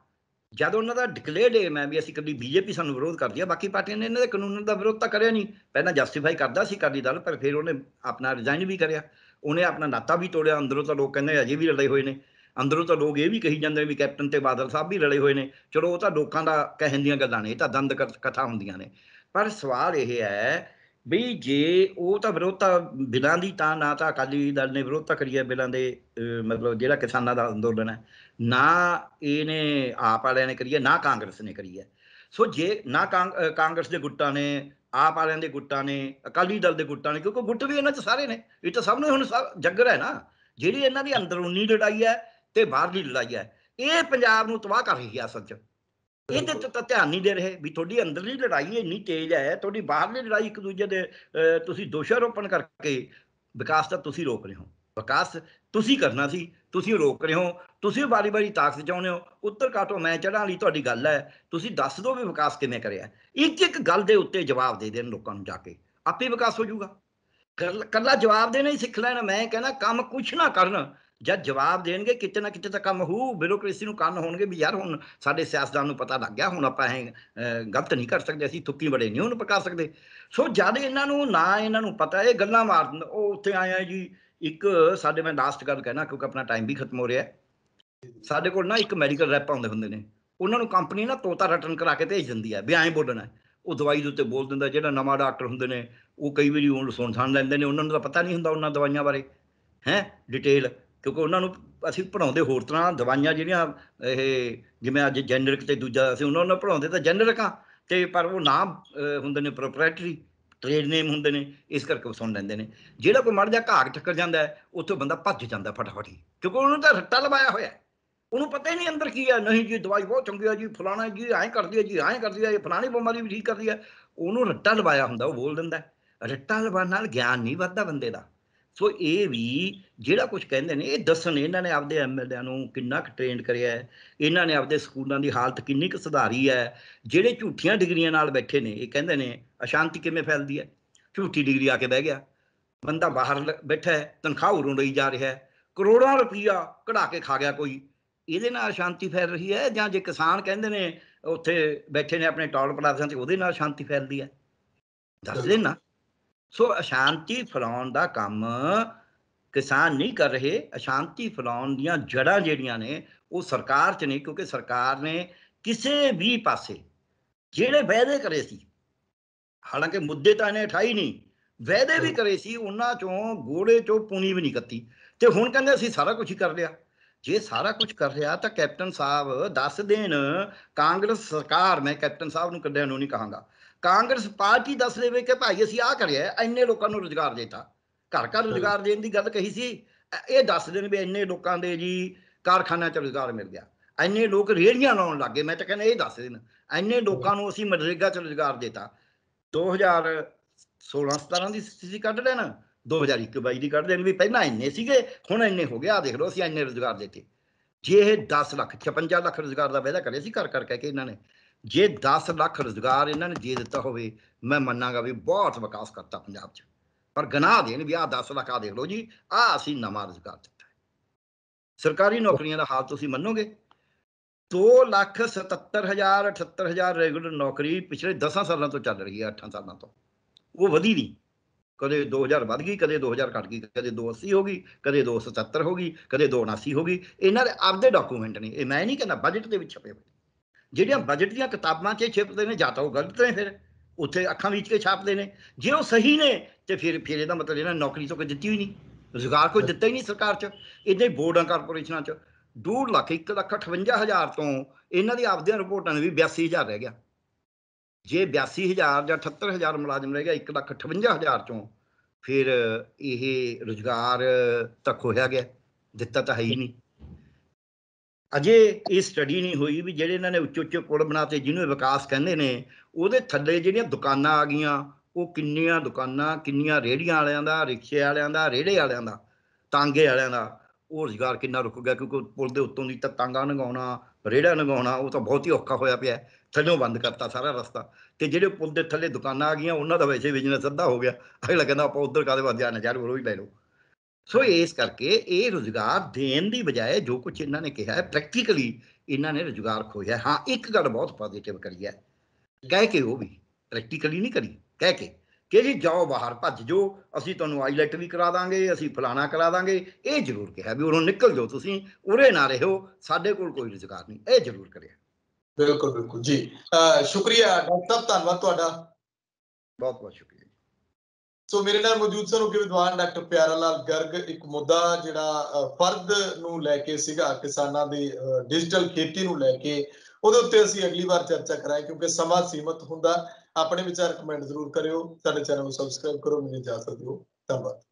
ਜਦ ਉਹਨਾਂ ਦਾ ਡਿਕਲੇਅਰਡ ਡੇ ਮੈਂ ਵੀ ਅਸੀਂ ਕਦੀ ਬੀਜੇਪੀ ਸਾਨੂੰ ਵਿਰੋਧ ਕਰਦੀ ਆ ਬਾਕੀ ਪਾਰਟੀਆਂ ਨੇ ਇਹਨਾਂ ਦੇ ਕਾਨੂੰਨਾਂ ਦਾ ਵਿਰੋਧ ਤਾਂ ਕਰਿਆ ਨਹੀਂ ਪਹਿਲਾਂ ਜਸਟੀਫਾਈ ਕਰਦਾ ਸੀ ਕਰਦੀ ਦਲ ਪਰ ਫਿਰ ਉਹਨੇ ਆਪਣਾ ਰਿਜ਼ਾਈਨ ਵੀ ਕਰਿਆ ਉਹਨੇ ਆਪਣਾ ਨਾਤਾ ਵੀ ਤੋੜਿਆ ਅੰਦਰੋਂ ਤਾਂ ਲੋਕ ਕਹਿੰਦੇ ਅਜੇ ਵੀ ਲੜਾਈ ਹੋਏ ਨੇ ਅੰਦਰੋਂ ਤਾਂ ਲੋਕ ਇਹ ਵੀ ਕਹੀ ਜਾਂਦੇ ਵੀ ਕੈਪਟਨ ਤੇ ਬਾਦਲ ਸਾਹਿਬ ਵੀ ਲੜੇ ਹੋਏ ਨੇ ਚਲੋ ਉਹ ਤਾਂ ਲੋਕਾਂ ਦਾ ਕਹਿਣ ਦੀਆਂ ਗੱਲਾਂ ਨੇ ਇਹ ਤਾਂ ਦੰਦ ਕਥਾ ਹੁੰਦੀਆਂ ਨੇ ਪਰ ਸਵਾਲ ਇਹ ਹੈ ਵੀ ਜੇ ਉਹ ਤਾਂ ਵਿਰੋਧਤਾ ਬਿਨਾਂ ਦੀ ਤਾਂ ਨਾ ਤਾਂ ਅਕਾਲੀ ਦਲ ਨੇ ਵਿਰੋਧਤਾ ਕਰੀ ਹੈ ਬਿਨਾਂ ਦੇ ਮਤਲਬ ਜਿਹੜਾ ਕਿਸਾਨਾਂ ਦਾ ਅੰਦੋਲਨ ਹੈ ਨਾ ਇਹਨੇ ਆਪ ਵਾਲਿਆਂ ਨੇ ਕਰੀ ਹੈ ਨਾ ਕਾਂਗਰਸ ਨੇ ਕਰੀ ਹੈ ਸੋ ਜੇ ਨਾ ਕਾਂਗਰਸ ਦੇ ਗੁੱਟਾਂ ਨੇ ਆਪ ਵਾਲਿਆਂ ਦੇ ਗੁੱਟਾਂ ਨੇ ਅਕਾਲੀ ਦਲ ਦੇ ਗੁੱਟਾਂ ਨੇ ਕਿਉਂਕਿ ਗੁੱਟ ਵੀ ਇਹਨਾਂ 'ਚ ਸਾਰੇ ਨੇ ਇਹ ਤਾਂ ਸਭ ਨੂੰ ਹੁਣ ਜੱਗਰ ਹੈ ਨਾ ਜਿਹੜੀ ਇਹਨਾਂ ਦੀ ਅੰਦਰੂਨੀ ਲੜਾਈ ਹੈ ਤੇ ਬਾਹਰਲੀ ਲੜਾਈ ਹੈ ਇਹ ਪੰਜਾਬ ਨੂੰ ਤਬਾਹ ਕਰ ਰਹੀ ਹੈ ਇਹਦੇ ਤੇ ਤਾਂ ਧਿਆਨ ਨਹੀਂ ਦੇ ਰਹੇ ਵੀ ਤੁਹਾਡੀ ਅੰਦਰਲੀ ਲੜਾਈ ਇੰਨੀ ਤੇਜ਼ ਹੈ ਤੁਹਾਡੀ ਬਾਹਰਲੀ ਲੜਾਈ ਇੱਕ ਦੂਜੇ ਦੇ ਤੁਸੀਂ ਦੋਸ਼ਾ ਰੋਪਣ ਕਰਕੇ ਵਿਕਾਸ ਤਾਂ ਤੁਸੀਂ ਰੋਕ ਰਹੇ ਹੋ ਵਿਕਾਸ ਤੁਸੀਂ ਕਰਨਾ ਸੀ ਤੁਸੀਂ ਰੋਕ ਰਹੇ ਹੋ ਤੁਸੀਂ ਵਾਰੀ-ਵਾਰੀ ਤਾਕਤ ਚਾਹੁੰਦੇ ਹੋ ਉੱਤਰ ਕਾਟੋ ਮੈਂ ਚੜਾਂ ਲਈ ਤੁਹਾਡੀ ਗੱਲ ਹੈ ਤੁਸੀਂ ਦੱਸ ਦਿਓ ਵੀ ਵਿਕਾਸ ਕਿਵੇਂ ਕਰਿਆ ਇੱਕ ਇੱਕ ਗੱਲ ਦੇ ਉੱਤੇ ਜਵਾਬ ਦੇ ਦੇਣ ਲੋਕਾਂ ਨੂੰ ਜਾ ਕੇ ਆਪੇ ਵਿਕਾਸ ਹੋ ਜਾਊਗਾ ਕੱਲਾ ਜਵਾਬ ਦੇਣਾ ਹੀ ਸਿੱਖ ਲੈਣਾ ਮੈਂ ਕਹਿੰਦਾ ਕੰਮ ਕੁਛ ਨਾ ਕਰਨ ਜਦ ਜਵਾਬ ਦੇਣਗੇ ਕਿਤੇ ਨਾ ਕਿਤੇ ਤਾਂ ਕੰਮ ਹੋਊ ਬਿਊਰੋਕ੍ਰੇਸੀ ਨੂੰ ਕੰਨ ਹੋਣਗੇ ਵੀ ਯਾਰ ਹੁਣ ਸਾਡੇ ਸਿਆਸਤਦਾਨ ਨੂੰ ਪਤਾ ਲੱਗ ਗਿਆ ਹੁਣ ਆਪਾਂ ਇਹ ਗਲਤ ਨਹੀਂ ਕਰ ਸਕਦੇ ਅਸੀਂ ਤੁੱਕੀ ਬੜੇ ਨਹੀਂ ਉਹਨੂੰ ਪਕਾ ਸਕਦੇ ਸੋ ਜਦ ਇਹਨਾਂ ਨੂੰ ਨਾ ਇਹਨਾਂ ਨੂੰ ਪਤਾ ਇਹ ਗੱਲਾਂ ਮਾਰ ਉਹ ਉੱਥੇ ਆਇਆ ਜੀ ਇੱਕ ਸਾਡੇ ਮੈਂ ਲਾਸਟ ਗੱਲ ਕਹਿਣਾ ਕਿਉਂਕਿ ਆਪਣਾ ਟਾਈਮ ਵੀ ਖਤਮ ਹੋ ਰਿਹਾ ਸਾਡੇ ਕੋਲ ਨਾ ਇੱਕ ਮੈਡੀਕਲ ਰੈਪ ਆਉਂਦੇ ਹੁੰਦੇ ਨੇ ਉਹਨਾਂ ਨੂੰ ਕੰਪਨੀ ਨਾ ਤੋਤਾ ਰਟਨ ਕਰਾ ਕੇ ਭੇਜ ਦਿੰਦੀ ਹੈ ਵੀ ਐਂ ਬੋਲਣਾ ਉਹ ਦਵਾਈ ਦੇ ਉੱਤੇ ਬੋਲ ਦਿੰਦਾ ਜਿਹੜਾ ਨਵਾਂ ਡਾਕਟਰ ਹੁੰਦੇ ਨੇ ਉਹ ਕਈ ਵਾਰੀ ਉਹ ਸੁਣ ਸਾਣ ਲੈਂਦੇ ਨੇ ਉਹਨਾਂ ਨੂੰ ਤਾਂ ਪਤਾ ਨਹੀਂ ਹੁੰਦਾ ਉਹਨਾਂ ਦਵਾਈਆਂ ਬਾਰੇ ਹੈ ਡਿਟੇਲ ਕਿਉਂਕਿ ਉਹਨਾਂ ਨੂੰ ਅਸੀਂ ਪੜਾਉਂਦੇ ਹੋਰ ਤਰ੍ਹਾਂ ਦਵਾਈਆਂ ਜਿਹੜੀਆਂ ਇਹ ਜਿਵੇਂ ਅੱਜ ਜੈਨਰਿਕ ਤੇ ਦੂਜਾ ਅਸੀਂ ਉਹਨਾਂ ਨੂੰ ਪੜਾਉਂਦੇ ਤਾਂ ਜੈਨਰਿਕ ਆ ਤੇ ਪਰ ਉਹ ਨਾਮ ਹੁੰਦੇ ਨੇ ਪ੍ਰੋਪਰਟਰੀ ਟ੍ਰੇਡ ਨੇਮ ਹੁੰਦੇ ਨੇ ਇਸ ਕਰਕੇ ਸੁਣ ਲੈਂਦੇ ਨੇ ਜਿਹੜਾ ਕੋਈ ਮੜ ਜਾ ਘਾਕ ਟੱਕਰ ਜਾਂਦਾ ਉੱਥੋਂ ਬੰਦਾ ਭੱਜ ਜਾਂਦਾ ਫਟਾਫਟ ਹੀ ਕਿਉਂਕਿ ਉਹਨੂੰ ਤਾਂ ਰੱਟਾ ਲਵਾਇਆ ਹੋਇਆ ਉਹਨੂੰ ਪਤਾ ਹੀ ਨਹੀਂ ਅੰਦਰ ਕੀ ਹੈ ਨਹੀਂ ਜੀ ਦਵਾਈ ਬਹੁਤ ਚੰਗੀ ਹੈ ਜੀ ਫਲਾਣਾ ਜੀ ਐਂ ਕਰਦੀ ਹੈ ਜੀ ਐਂ ਕਰਦੀ ਹੈ ਇਹ ਫਲਾਣੀ ਬਿਮਾਰੀ ਵੀ ਠੀਕ ਕਰਦੀ ਹੈ ਉਹਨੂੰ ਰੱਟਾ ਲਵਾਇਆ ਹੁੰਦਾ ਉਹ ਬੋਲ ਦਿੰਦਾ ਰੱਟਾ ਲਵਾਣ ਨਾਲ ਗਿਆਨ ਨਹੀਂ ਵੱਧਦਾ ਬੰਦੇ ਦਾ ਸੋ ਇਹ ਵੀ ਜਿਹੜਾ ਕੁਝ ਕਹਿੰਦੇ ਨੇ ਇਹ ਦੱਸਣ ਇਹਨਾਂ ਨੇ ਆਪਦੇ ਐਮਐਲਏ ਨੂੰ ਕਿੰਨਾ ਕੁ ਟ੍ਰੇਨਡ ਕਰਿਆ ਹੈ ਇਹਨਾਂ ਨੇ ਆਪਦੇ ਸਕੂਲਾਂ ਦੀ ਹਾਲਤ ਕਿੰਨੀ ਕੁ ਸੁਧਾਰੀ ਹੈ ਜਿਹੜੇ ਝੂਠੀਆਂ ਡਿਗਰੀਆਂ ਨਾਲ ਬੈਠੇ ਨੇ ਇਹ ਕਹਿੰਦੇ ਨੇ ਅਸ਼ਾਂਤੀ ਕਿਵੇਂ ਫੈਲਦੀ ਹੈ ਝੂਠੀ ਡਿਗਰੀ ਆ ਕੇ ਬਹਿ ਗਿਆ ਬੰਦਾ ਬਾਹਰ ਬੈਠਾ ਹੈ ਤਨਖਾਹ ਉਰੋਂ ਲਈ ਜਾ ਰਿਹਾ ਹੈ ਕਰੋੜਾਂ ਰੁਪਈਆ ਕਢਾ ਕੇ ਖਾ ਗਿਆ ਕੋਈ ਇਹਦੇ ਨਾਲ ਸ਼ਾਂਤੀ ਫੈਲ ਰਹੀ ਹੈ ਜਾਂ ਜੇ ਕਿਸਾਨ ਕਹਿੰਦੇ ਨੇ ਉੱਥੇ ਬੈਠੇ ਨੇ ਆਪਣੇ ਟੌਲ ਪਲਾਜ਼ਾ ਤੇ ਉਹਦੇ ਨਾਲ ਸ਼ਾਂਤੀ ਫੈਲਦੀ ਹੈ ਦੱਸ ਦੇਣਾ ਸੋ ਅਸ਼ਾਂਤੀ ਫਲਾਉਣ ਦਾ ਕੰਮ ਕਿਸਾਨ ਨਹੀਂ ਕਰ ਰਹੇ ਅਸ਼ਾਂਤੀ ਫਲਾਉਣ ਦੀਆਂ ਜੜਾਂ ਜਿਹੜੀਆਂ ਨੇ ਉਹ ਸਰਕਾਰ 'ਚ ਨਹੀਂ ਕਿਉਂਕਿ ਸਰਕਾਰ ਨੇ ਕਿਸੇ ਵੀ ਪਾਸੇ ਜਿਹੜੇ ਵਾਅਦੇ ਕਰੇ ਸੀ ਹਾਲਾਂਕਿ ਮੁੱਦੇ ਤਾਂ ਇਹਨੇ ਠਾਈ ਨਹੀਂ ਵਾਅਦੇ ਵੀ ਕਰੇ ਸੀ ਉਹਨਾਂ ਚੋਂ ਗੋੜੇ ਚੋਂ ਪੂਣੀ ਵੀ ਨਹੀਂ ਕੱਤੀ ਤੇ ਹੁਣ ਕਹਿੰਦੇ ਅਸੀਂ ਸਾਰਾ ਕੁਝ ਹੀ ਕਰ ਲਿਆ ਜੇ ਸਾਰਾ ਕੁਝ ਕਰ ਰਿਹਾ ਤਾਂ ਕੈਪਟਨ ਸਾਹਿਬ ਦੱਸ ਦੇਣ ਕਾਂਗਰਸ ਸਰਕਾਰ ਮੈਂ ਕੈਪਟਨ ਸਾਹਿਬ ਨੂੰ ਕੱਢਿਆ ਨੂੰ ਨਹੀਂ ਕਹਾਂਗਾ ਕਾਂਗਰਸ ਪਾਰਟੀ ਦੱਸ ਦੇਵੇ ਕਿ ਭਾਈ ਅਸੀਂ ਆਹ ਕਰਿਆ ਐਨੇ ਲੋਕਾਂ ਨੂੰ ਰੋਜ਼ਗਾਰ ਦਿੱਤਾ ਘਰ ਘਰ ਰੋਜ਼ਗਾਰ ਦੇਣ ਦੀ ਗੱਲ ਕਹੀ ਸੀ ਇਹ ਦੱਸ ਦੇਣ ਵੀ ਐਨੇ ਲੋਕਾਂ ਦੇ ਜੀ ਕਾਰਖਾਨਿਆਂ 'ਚ ਰੋਜ਼ਗਾਰ ਮਿਲ ਗਿਆ ਐਨੇ ਲੋਕ ਰੇੜੀਆਂ ਲਾਉਣ ਲੱਗੇ ਮੈਂ ਤਾਂ ਕਹਿੰਦਾ ਇਹ ਦੱਸ ਦੇਣ ਐਨੇ ਲੋਕਾਂ ਨੂੰ ਅਸੀਂ ਮਨਰੇਗਾ 'ਚ ਰੋਜ਼ਗਾਰ ਦਿੱਤਾ 2016 17 ਦੀ ਸਥਿਤੀ ਕੱਢ ਲੈਣ 2021 22 ਦੀ ਕੱਢ ਦੇਣ ਵੀ ਪਹਿਲਾਂ ਇੰਨੇ ਸੀਗੇ ਹੁਣ ਇੰਨੇ ਹੋ ਗਿਆ ਦੇਖ ਲਓ ਅਸੀਂ ਇੰਨੇ ਰੋਜ਼ਗਾਰ ਦਿੱਤੇ ਜੇ ਇਹ 10 ਲੱਖ 56 ਲੱਖ ਰੋਜ਼ਗਾਰ ਦਾ ਵਾਅਦਾ ਕਰਿਆ ਸੀ ਕਰ ਕਰ ਕਹਿ ਕੇ ਇਹਨਾਂ ਨੇ ਜੇ 10 ਲੱਖ ਰੋਜ਼ਗਾਰ ਇਹਨਾਂ ਨੇ ਦੇ ਦਿੱਤਾ ਹੋਵੇ ਮੈਂ ਮੰਨਾਂਗਾ ਵੀ ਬਹੁਤ ਵਿਕਾਸ ਕਰਤਾ ਪੰਜਾਬ 'ਚ ਪਰ ਗਨਾਹ ਦੇਣ ਵੀ ਆ 10 ਲੱਖ ਆ ਦੇਖ ਲਓ ਜੀ ਆ ਅਸੀਂ ਨਵਾਂ ਰੁਜ਼ਗਾਰ ਦਿੱਤਾ ਸਰਕਾਰੀ ਨੌਕਰੀਆਂ ਦਾ ਹਾਲ ਤੁਸੀਂ ਮੰਨੋਗੇ 2 ਲੱਖ 77000 78000 ਰੈਗੂਲਰ ਨੌਕਰੀ ਪਿਛਲੇ 10 ਸਾਲਾਂ ਤੋਂ ਚੱਲ ਰਹੀ ਹੈ 8 ਸਾਲਾਂ ਤੋਂ ਉਹ ਵਧੀ ਨਹੀਂ ਕਦੇ 2000 ਵੱਧ ਗਈ ਕਦੇ 2000 ਘਟ ਗਈ ਕਦੇ 280 ਹੋ ਗਈ ਕਦੇ 277 ਹੋ ਗਈ ਕਦੇ 279 ਹੋ ਗਈ ਇਹਨਾਂ ਦੇ ਆਪਦੇ ਡਾਕੂਮੈਂਟ ਨੇ ਇਹ ਮੈਂ ਨਹੀਂ ਕਹਿੰਦਾ ਬਜਟ ਦੇ ਵਿੱਚ ਛਪੇ ਹੋਏ ਜਿਹੜੀਆਂ ਬਜਟ ਦੀਆਂ ਕਿਤਾਬਾਂ 'ਚ ਛਿਪਦੇ ਨੇ ਜਾਂ ਤਾਂ ਉਹ ਗਲਤ ਨੇ ਫਿਰ ਉੱਥੇ ਅੱਖਾਂ ਵਿੱਚ ਕੇ ਛਾਪਦੇ ਨੇ ਜੇ ਉਹ ਸਹੀ ਨੇ ਤੇ ਫਿਰ ਫਿਰ ਇਹਦਾ ਮਤਲਬ ਇਹਨਾਂ ਨੌਕਰੀ ਤੋਂ ਕੋਈ ਦਿੱਤੀ ਹੋਈ ਨਹੀਂ ਰੁਜ਼ਗਾਰ ਕੋਈ ਦਿੱਤਾ ਹੀ ਨਹੀਂ ਸਰਕਾਰ 'ਚ ਇਦਾਂ ਹੀ ਬੋਰਡਾਂ ਕਾਰਪੋਰੇਸ਼ਨਾਂ 'ਚ 2 ਲੱਖ 1 ਲੱਖ 58 ਹਜ਼ਾਰ ਤੋਂ ਇਹਨਾਂ ਦੀ ਆਪਦੀਆਂ ਰਿਪੋਰਟਾਂ ਨੇ ਵੀ 82 ਹਜ਼ਾਰ ਰਹਿ ਗਿਆ ਜੇ 82000 ਜਾਂ 78000 ਮੁਲਾਜ਼ਮ ਰਹਿ ਗਿਆ 1 ਲੱਖ 58000 ਚੋਂ ਫਿਰ ਇਹ ਰੁਜ਼ਗਾਰ ਤੱਕ ਹੋਇਆ ਗਿਆ ਦਿੱਤਾ ਤਾਂ ਹੈ ਹੀ ਨਹੀਂ ਅਜੇ ਇਹ ਸਟੱਡੀ ਨਹੀਂ ਹੋਈ ਵੀ ਜਿਹੜੇ ਇਹਨਾਂ ਨੇ ਉੱਚੇ ਉੱਚੇ ਪੁਲ ਬਣਾਤੇ ਜਿਹਨੂੰ ਵਿਕਾਸ ਕਹਿੰਦੇ ਨੇ ਉਹਦੇ ਥੱਲੇ ਜਿਹੜੀਆਂ ਦੁਕਾਨਾਂ ਆ ਗਈਆਂ ਉਹ ਕਿੰਨੀਆਂ ਦੁਕਾਨਾਂ ਕਿੰਨੀਆਂ ਰੇੜੀਆਂ ਵਾਲਿਆਂ ਦਾ ਰਿਕਸ਼ੇ ਵਾਲਿਆਂ ਦਾ ਰੇੜੇ ਵਾਲਿਆਂ ਦਾ ਤਾਂਗੇ ਵਾਲਿਆਂ ਦਾ ਉਹ ਰੁਜ਼ਗਾਰ ਕਿੰਨਾ ਰੁਕ ਗਿਆ ਕਿਉਂਕਿ ਪੁਲ ਦੇ ਉੱਤੋਂ ਦੀ ਤਾਂ ਤਾਂਗਾ ਲਗਾਉਣਾ ਰੇੜਾ ਲਗਾਉਣਾ ਉਹ ਤਾਂ ਬਹੁਤ ਹੀ ਔਖਾ ਹੋਇਆ ਪਿਆ ਥੱਲੋਂ ਬੰਦ ਕਰਤਾ ਸਾਰਾ ਰਸਤਾ ਤੇ ਜਿਹੜੇ ਪੁਲ ਦੇ ਥੱਲੇ ਦੁਕਾਨਾਂ ਆ ਗਈਆਂ ਉਹਨਾਂ ਦਾ ਵੈਸੇ ਬਿਜ਼ਨਸ ਅੱਧਾ ਹੋ ਗਿਆ ਅਗਲਾ ਕਹਿੰਦਾ ਆਪਾਂ ਉਧਰ ਕਾਦੇ ਵੱਧ ਨਾ ਯਾਰ ਉਹ ਵੀ ਲੈ ਲਓ ਸੋ ਇਸ ਕਰਕੇ ਇਹ ਰੁਜ਼ਗਾਰ ਦੇਣ ਦੀ ਬਜਾਏ ਜੋ ਕੁਝ ਇਹਨਾਂ ਨੇ ਕਿਹਾ ਹੈ ਪ੍ਰੈਕਟੀਕਲੀ ਇਹਨਾਂ ਨੇ ਰੁਜ਼ਗਾਰ ਖੋਇਆ ਹਾਂ ਇੱਕ ਗੱਲ ਬਹੁਤ ਪੋਜ਼ਿਟਿਵ ਕਰੀ ਹੈ ਕਹਿ ਕੇ ਉਹ ਵੀ ਪ੍ਰੈਕਟੀਕਲੀ ਨਹੀਂ ਕਰੀ ਕਹਿ ਕੇ ਕਿ ਜੀ ਜਾਓ ਬਾਹਰ ਭੱਜ ਜੋ ਅਸੀਂ ਤੁਹਾਨੂੰ ਆਈਲੈਟ ਵੀ ਕਰਾ ਦਾਂਗੇ ਅਸੀਂ ਫਲਾਣਾ ਕਰਾ ਦਾਂਗੇ ਇਹ ਜ਼ਰੂਰ ਕਿਹਾ ਵੀ ਉਹਨੂੰ ਨਿਕਲ ਜਾਓ ਤੁਸੀਂ ਉਰੇ ਨਾ ਰਹੋ ਸਾਡੇ ਕੋਲ ਕੋਈ ਰੁਜ਼ਗਾਰ ਨਹੀਂ ਇਹ ਜ਼ਰੂਰ ਕਰਿਆ ਬਿਲਕੁਲ ਬਿਲਕੁਲ ਜੀ ਸ਼ੁਕਰੀਆ ਡਾਕਟਰ ਸਾਹਿਬ ਧੰਨਵਾਦ ਤੁਹਾਡਾ ਬਹੁਤ ਬਹੁਤ ਸ਼ੁਕਰੀਆ ਸੋ ਮੇਰੇ ਨਾਲ ਮੌਜੂਦ ਸਨ ਉਹ ਵਿਦਵਾਨ ਡਾਕਟਰ ਪਿਆਰਾ ਲਾਲ ਗਰਗ ਇੱਕ ਮੁੱਦਾ ਜਿਹੜਾ ਫਰਦ ਨੂੰ ਲੈ ਕੇ ਸੀਗਾ ਕਿਸਾਨਾਂ ਦੇ ਡਿਜੀਟਲ ਖੇਤੀ ਨੂੰ ਲੈ ਕੇ ਉਹਦੇ ਉੱਤੇ ਅਸੀਂ ਅਗਲੀ ਵਾਰ ਚਰਚਾ ਕਰਾਂਗੇ ਕਿਉਂਕਿ ਸਮਾਂ ਸੀਮਤ ਹੁੰਦਾ ਆਪਣੇ ਵਿਚਾਰ ਕਮੈਂਟ ਜ਼ਰੂਰ ਕਰਿਓ ਸਾਡੇ ਚੈਨਲ ਨੂੰ ਸਬਸਕ੍ਰਾਈਬ ਕਰੋ ਮੈਨੂੰ ਇਜਾਜ਼ਤ ਦਿਓ ਧੰਨਵਾਦ